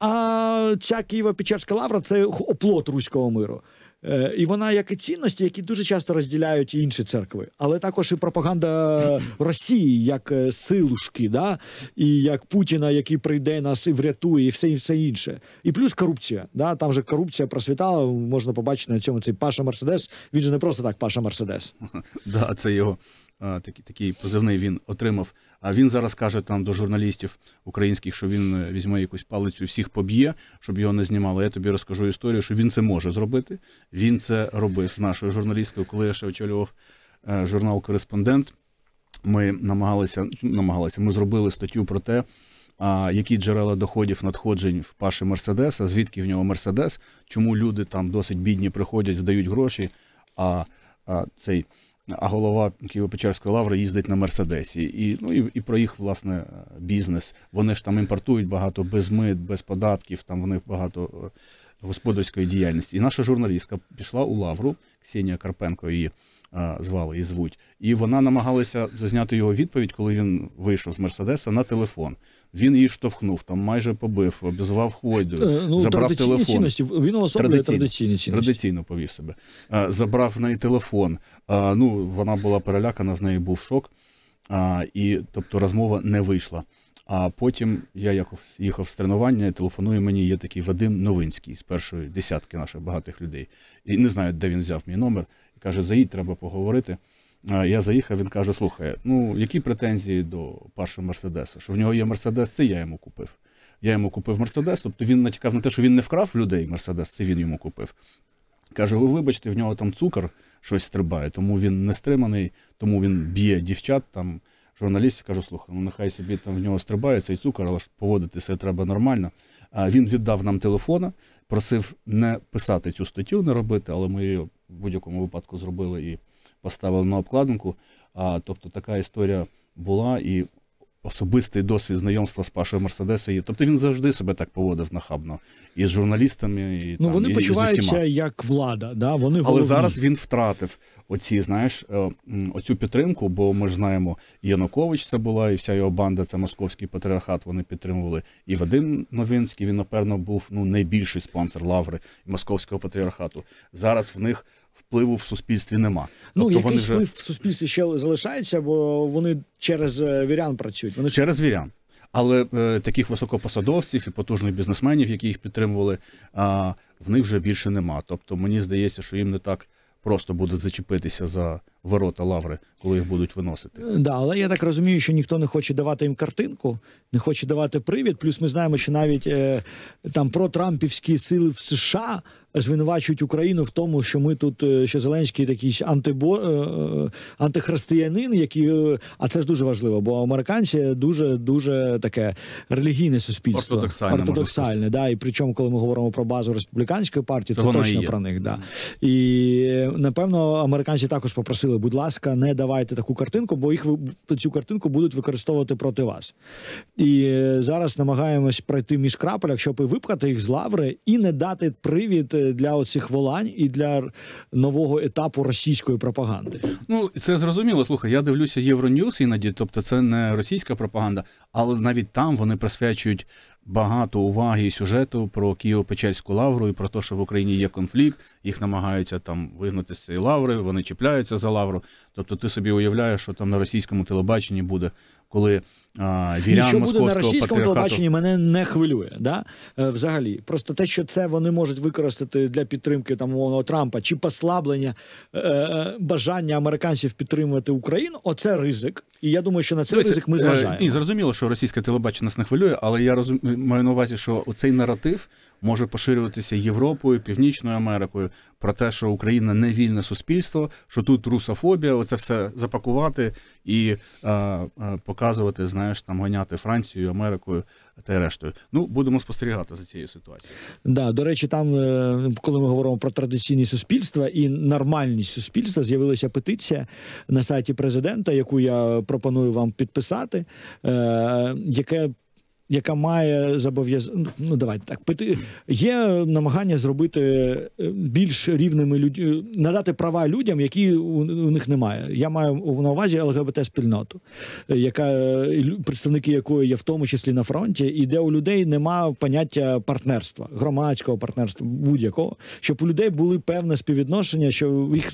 А ця Києво-Печерська лавра це оплот руського миру. Е, і вона, як і цінності, які дуже часто розділяють інші церкви, але також і пропаганда [laughs] Росії як е, силушки, да? і як Путіна, який прийде нас і врятує, і все і все інше. І плюс корупція. Да? Там же корупція просвітала, можна побачити на цьому цей Паша Мерседес. Він же не просто так Паша Мерседес. [laughs] Да, Це його такий такий позивний він отримав. А він зараз каже там до журналістів українських, що він е, візьме якусь палицю, всіх поб'є, щоб його не знімали. Я тобі розкажу історію, що він це може зробити. Він це робив з нашою журналісткою, коли я ще очолював е, журнал Кореспондент. Ми намагалися намагалися, ми зробили статтю про те, а які джерела доходів надходжень в Паші Мерседеса, звідки в нього Мерседес, чому люди там досить бідні приходять, здають гроші. а, а цей а голова Києво-Печерської лаври їздить на Мерседесі. І ну і, і про їх власне бізнес. Вони ж там імпортують багато без мит, без податків. Там вони багато е, господарської діяльності. І наша журналістка пішла у лавру. Ксенія Карпенко її а, е, звали і звуть. І вона намагалася зазняти його відповідь, коли він вийшов з Мерседеса на телефон. Він її штовхнув, там майже побив, обізвав хвойдою, е, ну, забрав телефон. Цінності. Він уособлює традиційні цінності. Традиційно повів себе. Е, забрав в неї телефон. Е, ну, Вона була перелякана, в неї був шок, і тобто розмова не вийшла. А потім я їхав з тренування, телефонує мені. Є такий Вадим Новинський з першої десятки наших багатих людей. І не знаю, де він взяв мій номер. І каже: Заїдь, треба поговорити. Я заїхав, він каже: слухай, ну які претензії до Паши Мерседеса? Що в нього є Мерседес, це я йому купив. Я йому купив Мерседес, тобто він натякав на те, що він не вкрав людей Мерседес, це він йому купив. Каже: ви вибачте, в нього там цукор щось стрибає, тому він не стриманий, тому він б'є дівчат там. Журналістів кажу, слухай, ну нехай собі там в нього стрибає цей цукор, але ж поводитися треба нормально. А він віддав нам телефона, просив не писати цю статтю, не робити, але ми її в будь-якому випадку зробили і поставили на обкладинку. А, Тобто така історія була і особистий досвід знайомства з Пашою Мерседесою. Тобто він завжди себе так поводив нахабно. І з журналістами, і ну, там, вони і, почуваються і як влада. да? Вони Але зараз він втратив оці, знаєш, е, оцю підтримку, бо ми ж знаємо, Янукович це була, і вся його банда, це московський патріархат, вони підтримували. І Вадим Новинський, він, напевно, був ну, найбільший спонсор лаври московського патріархату. Зараз в них впливу в суспільстві нема. Ну тобто якийсь вони вже... вплив в суспільстві ще залишається, бо вони через е, вірян працюють. Вони через вірян. Але е, таких високопосадовців і потужних бізнесменів, які їх підтримували, а, в них вже більше нема. Тобто, мені здається, що їм не так просто буде зачепитися за ворота лаври, коли їх будуть виносити. Е, да, але я так розумію, що ніхто не хоче давати їм картинку, не хоче давати привід. Плюс ми знаємо, що навіть е, там Трампівські сили в США звинувачують Україну в тому, що ми тут е, що Зеленський такий антибо е, е, антихристиянин, який а це ж дуже важливо, бо американці дуже дуже таке релігійне суспільство ортодоксальне ортодоксальне. Да, і причому, коли ми говоримо про базу республіканської партії, це, це точно про них. Да і напевно американці також попросили, будь ласка, не давайте таку картинку, бо їх цю картинку будуть використовувати проти вас. І зараз намагаємось пройти між крапель, щоб і випхати їх з лаври і не дати привід для оцих волань і для нового етапу російської пропаганди. Ну це зрозуміло. Слухай, я дивлюся Євроньюз іноді, тобто це не російська пропаганда, але навіть там вони присвячують багато уваги і сюжету про Києво-Печерську лавру і про те, що в Україні є конфлікт, їх намагаються там вигнати з цієї лаври, вони чіпляються за лавру. Тобто, ти собі уявляєш, що там на російському телебаченні буде, коли а, вірян що московського буде на російському телебаченні, мене не хвилює. Да? Е, взагалі, просто те, що це вони можуть використати для підтримки там умовного Трампа чи послаблення е, е, бажання американців підтримувати Україну, оце ризик. І я думаю, що на цей ризик ми е, зважаємо. Ні, зрозуміло, що російське телебачення нас не хвилює, але я розум маю на увазі, що цей наратив може поширюватися Європою, Північною Америкою про те, що Україна не вільне суспільство, що тут русофобія, оце все запакувати і е, е, показувати, знаєш, там ганяти Францію, Америкою та й рештою. Ну будемо спостерігати за цією ситуацією. Да, до речі, там е, коли ми говоримо про традиційні суспільства і нормальність суспільства, з'явилася петиція на сайті президента, яку я пропоную вам підписати, е, яке яка має зобов'яз... Ну, ну давайте так. Пити... Є намагання зробити е, більш рівними людьми, е, надати права людям, які у них немає. Я маю на увазі ЛГБТ-спільноту, яка е, представники якої є в тому числі на фронті, і де у людей немає поняття партнерства, громадського партнерства, будь-якого, щоб у людей були певне співвідношення, що їх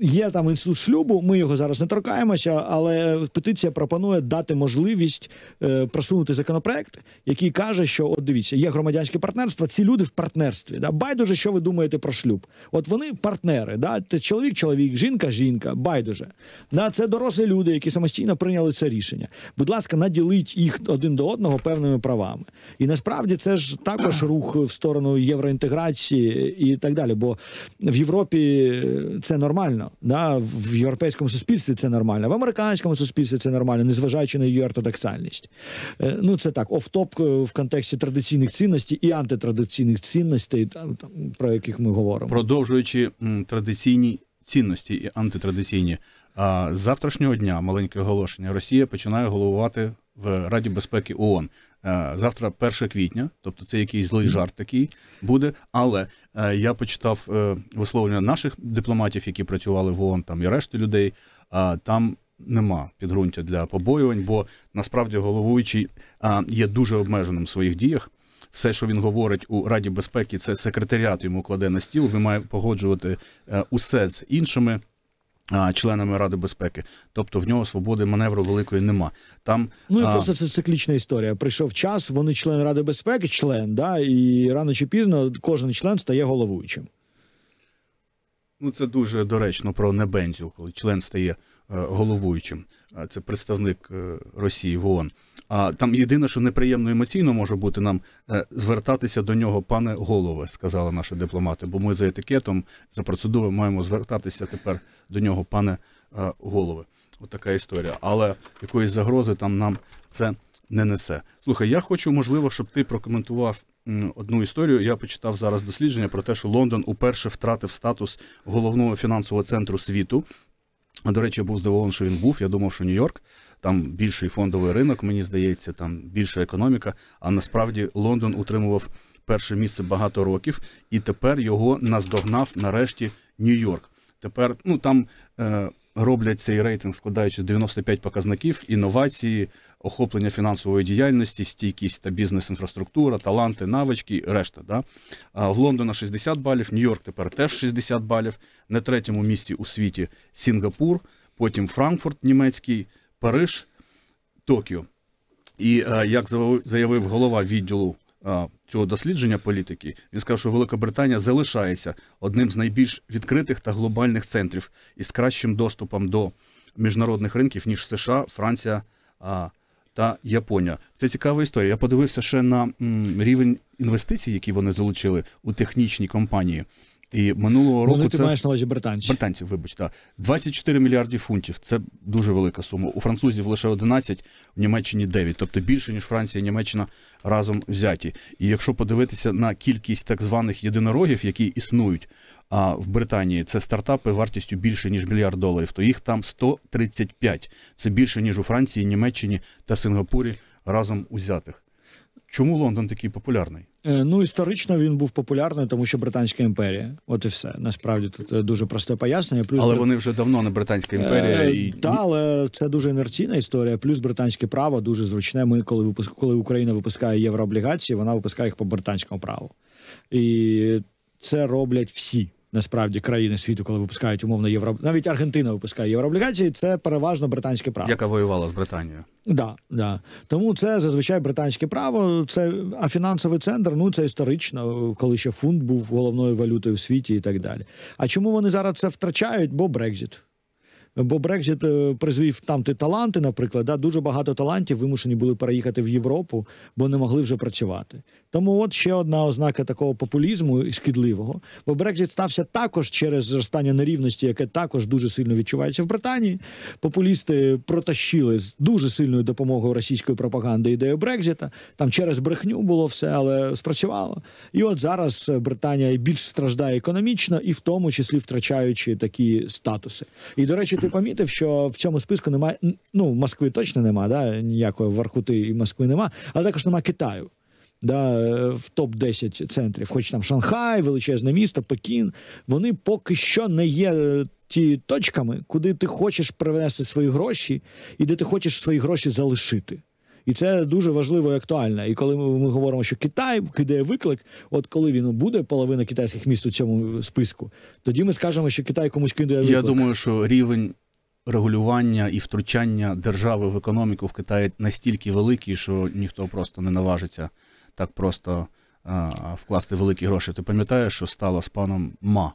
є там інститут шлюбу. Ми його зараз не торкаємося, але петиція пропонує дати можливість е, просунути законопроект, який каже, що от дивіться, є громадянське партнерство. Ці люди в партнерстві. Да? Байдуже, що ви думаєте про шлюб? От вони партнери, да чоловік, чоловік, жінка, жінка, байдуже. Да? Це дорослі люди, які самостійно прийняли це рішення. Будь ласка, наділіть їх один до одного певними правами. І насправді це ж також [clears throat] рух в сторону євроінтеграції і так далі. Бо в Європі е, це нормально нормально. Да? В європейському суспільстві це нормально, в американському суспільстві це нормально, незважаючи на її ортодоксальність. Е, ну, це так, офтоп е, в контексті традиційних цінностей і антитрадиційних цінностей, там, про яких ми говоримо. Продовжуючи традиційні цінності і антитрадиційні. А з завтрашнього дня маленьке оголошення Росія починає головувати в Раді безпеки ООН. Е, завтра 1 квітня, тобто це якийсь злий жарт такий буде. Але е, я почитав е, висловлення наших дипломатів, які працювали в ООН, там і решти людей. Там нема підґрунтя для побоювань, бо насправді головуючий є дуже обмеженим в своїх діях. Все, що він говорить у Раді безпеки, це секретаріат йому кладе на стіл. Він має погоджувати усе з іншими. Членами Ради безпеки, тобто в нього свободи маневру великої нема. Там ну і а... просто це циклічна історія. Прийшов час, вони член Ради безпеки, член, да, і рано чи пізно кожен член стає головуючим. Ну це дуже доречно про небензю, коли член стає е, головуючим це представник е, Росії в ООН. А там єдине, що неприємно емоційно може бути нам е, звертатися до нього, пане голове, сказали наші дипломати. Бо ми за етикетом, за процедурою маємо звертатися тепер до нього, пане е, голове. Отака От історія. Але якоїсь загрози там нам це не несе. Слухай, я хочу, можливо, щоб ти прокоментував. Одну історію я почитав зараз дослідження про те, що Лондон уперше втратив статус головного фінансового центру світу до речі, я був здивований, що він був. Я думав, що Нью-Йорк, там більший фондовий ринок, мені здається, там більша економіка. А насправді Лондон утримував перше місце багато років, і тепер його наздогнав нарешті Нью-Йорк. Тепер ну там е, роблять цей рейтинг, складаючи 95 показників, інновації, охоплення фінансової діяльності, стійкість та бізнес-інфраструктура, таланти, навички, решта. Да? В Лондона 60 балів, Нью-Йорк тепер теж 60 балів, на третьому місці у світі Сінгапур, потім Франкфурт, Німецький, Париж, Токіо. І е, як заявив голова відділу е, цього дослідження політики, він сказав, що Великобританія залишається одним з найбільш відкритих та глобальних центрів із кращим доступом до міжнародних ринків ніж США, Франція та Японія. Це цікава історія. Я подивився ще на рівень інвестицій, які вони залучили у технічній компанії. І минулого року. ти це... маєш на увазі британців. Британців, вибач, так. 24 мільярдів фунтів. Це дуже велика сума. У французів лише 11, в Німеччині 9. Тобто більше, ніж Франція і Німеччина разом взяті. І якщо подивитися на кількість так званих єдинорогів, які існують а в Британії це стартапи вартістю більше ніж мільярд доларів, то їх там 135. Це більше ніж у Франції, Німеччині та Сингапурі разом узятих. Чому Лондон такий популярний? Е, ну історично він був популярний, тому що британська імперія. От і все. Насправді тут е, дуже просте пояснення. Плюс але вони вже давно не британська імперія, е, і та але це дуже інерційна історія. Плюс британське право дуже зручне. Ми, коли випуск... коли Україна випускає єврооблігації, вона випускає їх по британському праву. І це роблять всі. Насправді країни світу, коли випускають умовно євро, навіть Аргентина випускає єврооблігації, це переважно британське право, яка воювала з Британією. Да, да. Тому це зазвичай британське право. Це а фінансовий центр. Ну це історично, коли ще фунт був головною валютою в світі і так далі. А чому вони зараз це втрачають? Бо Брекзіт. Бо Брекзіт е, призвів там ти таланти, наприклад, да дуже багато талантів вимушені були переїхати в Європу, бо не могли вже працювати. Тому от ще одна ознака такого популізму і шкідливого. Бо Брекзит стався також через зростання нерівності, яке також дуже сильно відчувається в Британії. Популісти протащили з дуже сильною допомогою російської пропаганди ідею Брекзита. Там через брехню було все, але спрацювало. І от зараз Британія більш страждає економічно і в тому числі втрачаючи такі статуси. І до речі, ти помітив, що в цьому списку немає ну Москви точно немає, да ніякої Варкути і Москви немає, але також немає Китаю да, в топ-10 центрів, хоч там Шанхай, величезне місто, Пекін, вони поки що не є е, ті точками, куди ти хочеш привести свої гроші і де ти хочеш свої гроші залишити. І це дуже важливо і актуально. І коли ми, ми говоримо, що Китай кидає виклик, от коли він буде половина китайських міст у цьому списку, тоді ми скажемо, що Китай комусь кидає виклик. Я думаю, що рівень регулювання і втручання держави в економіку в Китаї настільки великий, що ніхто просто не наважиться так просто а, вкласти великі гроші. Ти пам'ятаєш, що стало з паном Ма?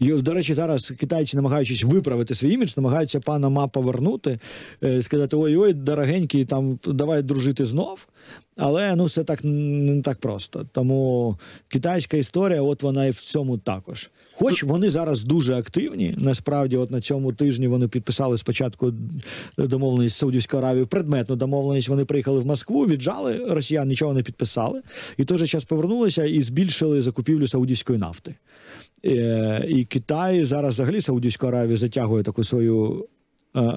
До речі, зараз китайці, намагаючись виправити свій імідж, намагаються пана ма повернути, е, сказати: ой-ой, дорогенький, там давай дружити знов. Але ну все так не так просто. Тому китайська історія, от вона і в цьому також. Хоч ну, вони зараз дуже активні. Насправді, от на цьому тижні вони підписали спочатку домовленість з Саудівською Аравією, предметну домовленість. Вони приїхали в Москву, віджали росіян, нічого не підписали, і той же час повернулися і збільшили закупівлю саудівської нафти. Е, і Китай зараз, взагалі, Саудівську Аравію затягує таку свою. Е, е,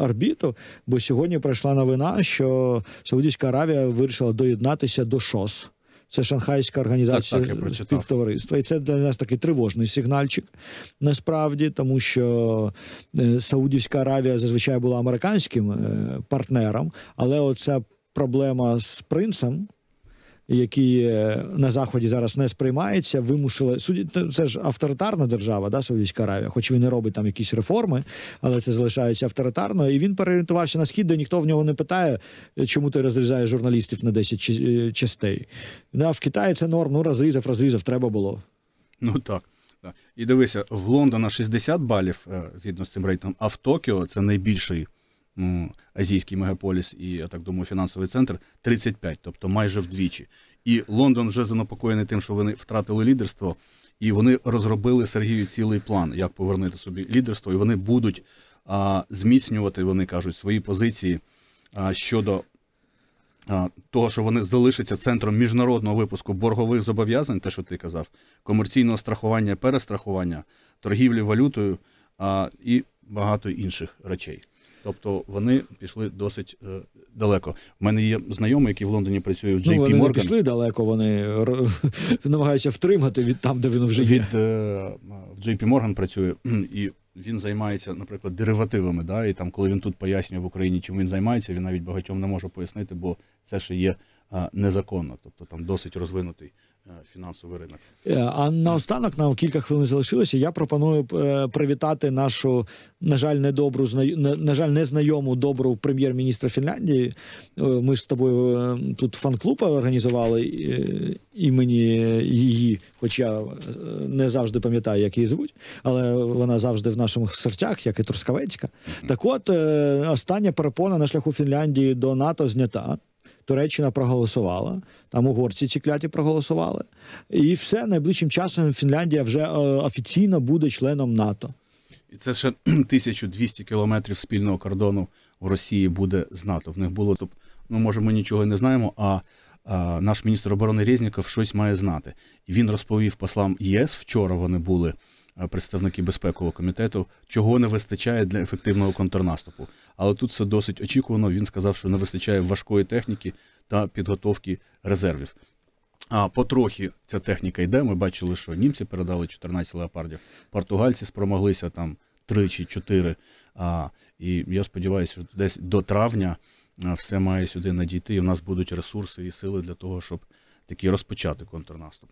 орбіту, бо сьогодні пройшла новина, що Саудівська Аравія вирішила доєднатися до ШОС. Це Шанхайська організація так, співтовариства. І це для нас такий тривожний сигнальчик насправді, тому що Саудівська Аравія зазвичай була американським партнером, але оця проблема з принцем які е, на заході зараз не сприймаються, вимушили судді. Ну, це ж авторитарна держава, да, Саудівська Аравія, хоч він і робить там якісь реформи, але це залишається авторитарно. І він переорієнтувався на схід, де ніхто в нього не питає, е, чому ти розрізаєш журналістів на 10 е, частей. Ну, а в Китаї це норм. Ну розрізав, розрізав, треба було. Ну так. І дивися, в Лондона 60 балів згідно з цим рейтингом, а в Токіо це найбільший Ну, азійський мегаполіс і я так думаю, фінансовий центр 35, тобто майже вдвічі. І Лондон вже занепокоєний тим, що вони втратили лідерство, і вони розробили Сергію цілий план, як повернути собі лідерство, і вони будуть а, зміцнювати, вони кажуть, свої позиції а, щодо. Того, що вони залишаться центром міжнародного випуску боргових зобов'язань, те, що ти казав, комерційного страхування, перестрахування, торгівлі валютою а, і багато інших речей. Тобто вони пішли досить е, далеко. У мене є знайомий, який в Лондоні працює в JP ну, вони Morgan. Вони пішли далеко, вони [laughs] намагаються втримати від там, де він вже є. Від е, в JP Morgan працює і. Він займається, наприклад, деривативами, да, і там, коли він тут пояснює в Україні, чим він займається, він навіть багатьом не може пояснити, бо це ще є а, е, незаконно, тобто там досить розвинутий Е, фінансовий ринок. Е, а наостанок нам кілька хвилин залишилося. Я пропоную е, привітати нашу, на жаль, недобру на жаль, незнайому добру прем'єр-міністра Фінляндії. Ми ж з тобою тут фан-клуб організували імені її, хоч я не завжди пам'ятаю, як її звуть, але вона завжди в наших серцях, як і Трускавецька. Так, от остання перепона на шляху Фінляндії до НАТО знята. Туреччина проголосувала, там угорці ці кляті проголосували, і все найближчим часом Фінляндія вже е, офіційно буде членом НАТО. І це ще 1200 [clears throat] кілометрів спільного кордону в Росії буде з НАТО. В них було тобто, ну може, ми нічого не знаємо. А, а наш міністр оборони Резніков щось має знати. І він розповів послам ЄС. Вчора вони були. Е, представники безпекового комітету, чого не вистачає для ефективного контрнаступу. Але тут все досить очікувано. Він сказав, що не вистачає важкої техніки та підготовки резервів. А потрохи ця техніка йде. Ми бачили, що німці передали 14 леопардів, португальці спромоглися там 3 чи 4. А, І я сподіваюся, що десь до травня е, все має сюди надійти. І в нас будуть ресурси і сили для того, щоб таки розпочати контрнаступ.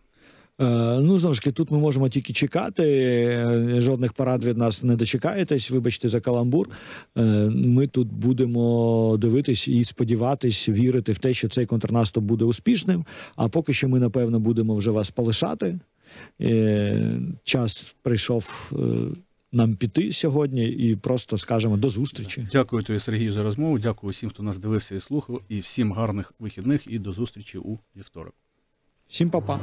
Е, ну, знову ж таки, тут ми можемо тільки чекати. Е, жодних парад від нас не дочекаєтесь. Вибачте за каламбур. Е, ми тут будемо дивитись і сподіватись, вірити в те, що цей контрнаступ буде успішним. А поки що ми напевно будемо вже вас полишати. Час прийшов. Нам піти сьогодні і просто скажемо до зустрічі. Дякую тобі, Сергію, за розмову. Дякую всім, хто нас дивився і слухав. І всім гарних вихідних. І до зустрічі у вівторок. Всім па-па.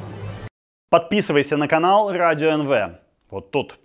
Подписывайся на канал Радио НВ. Вот тут.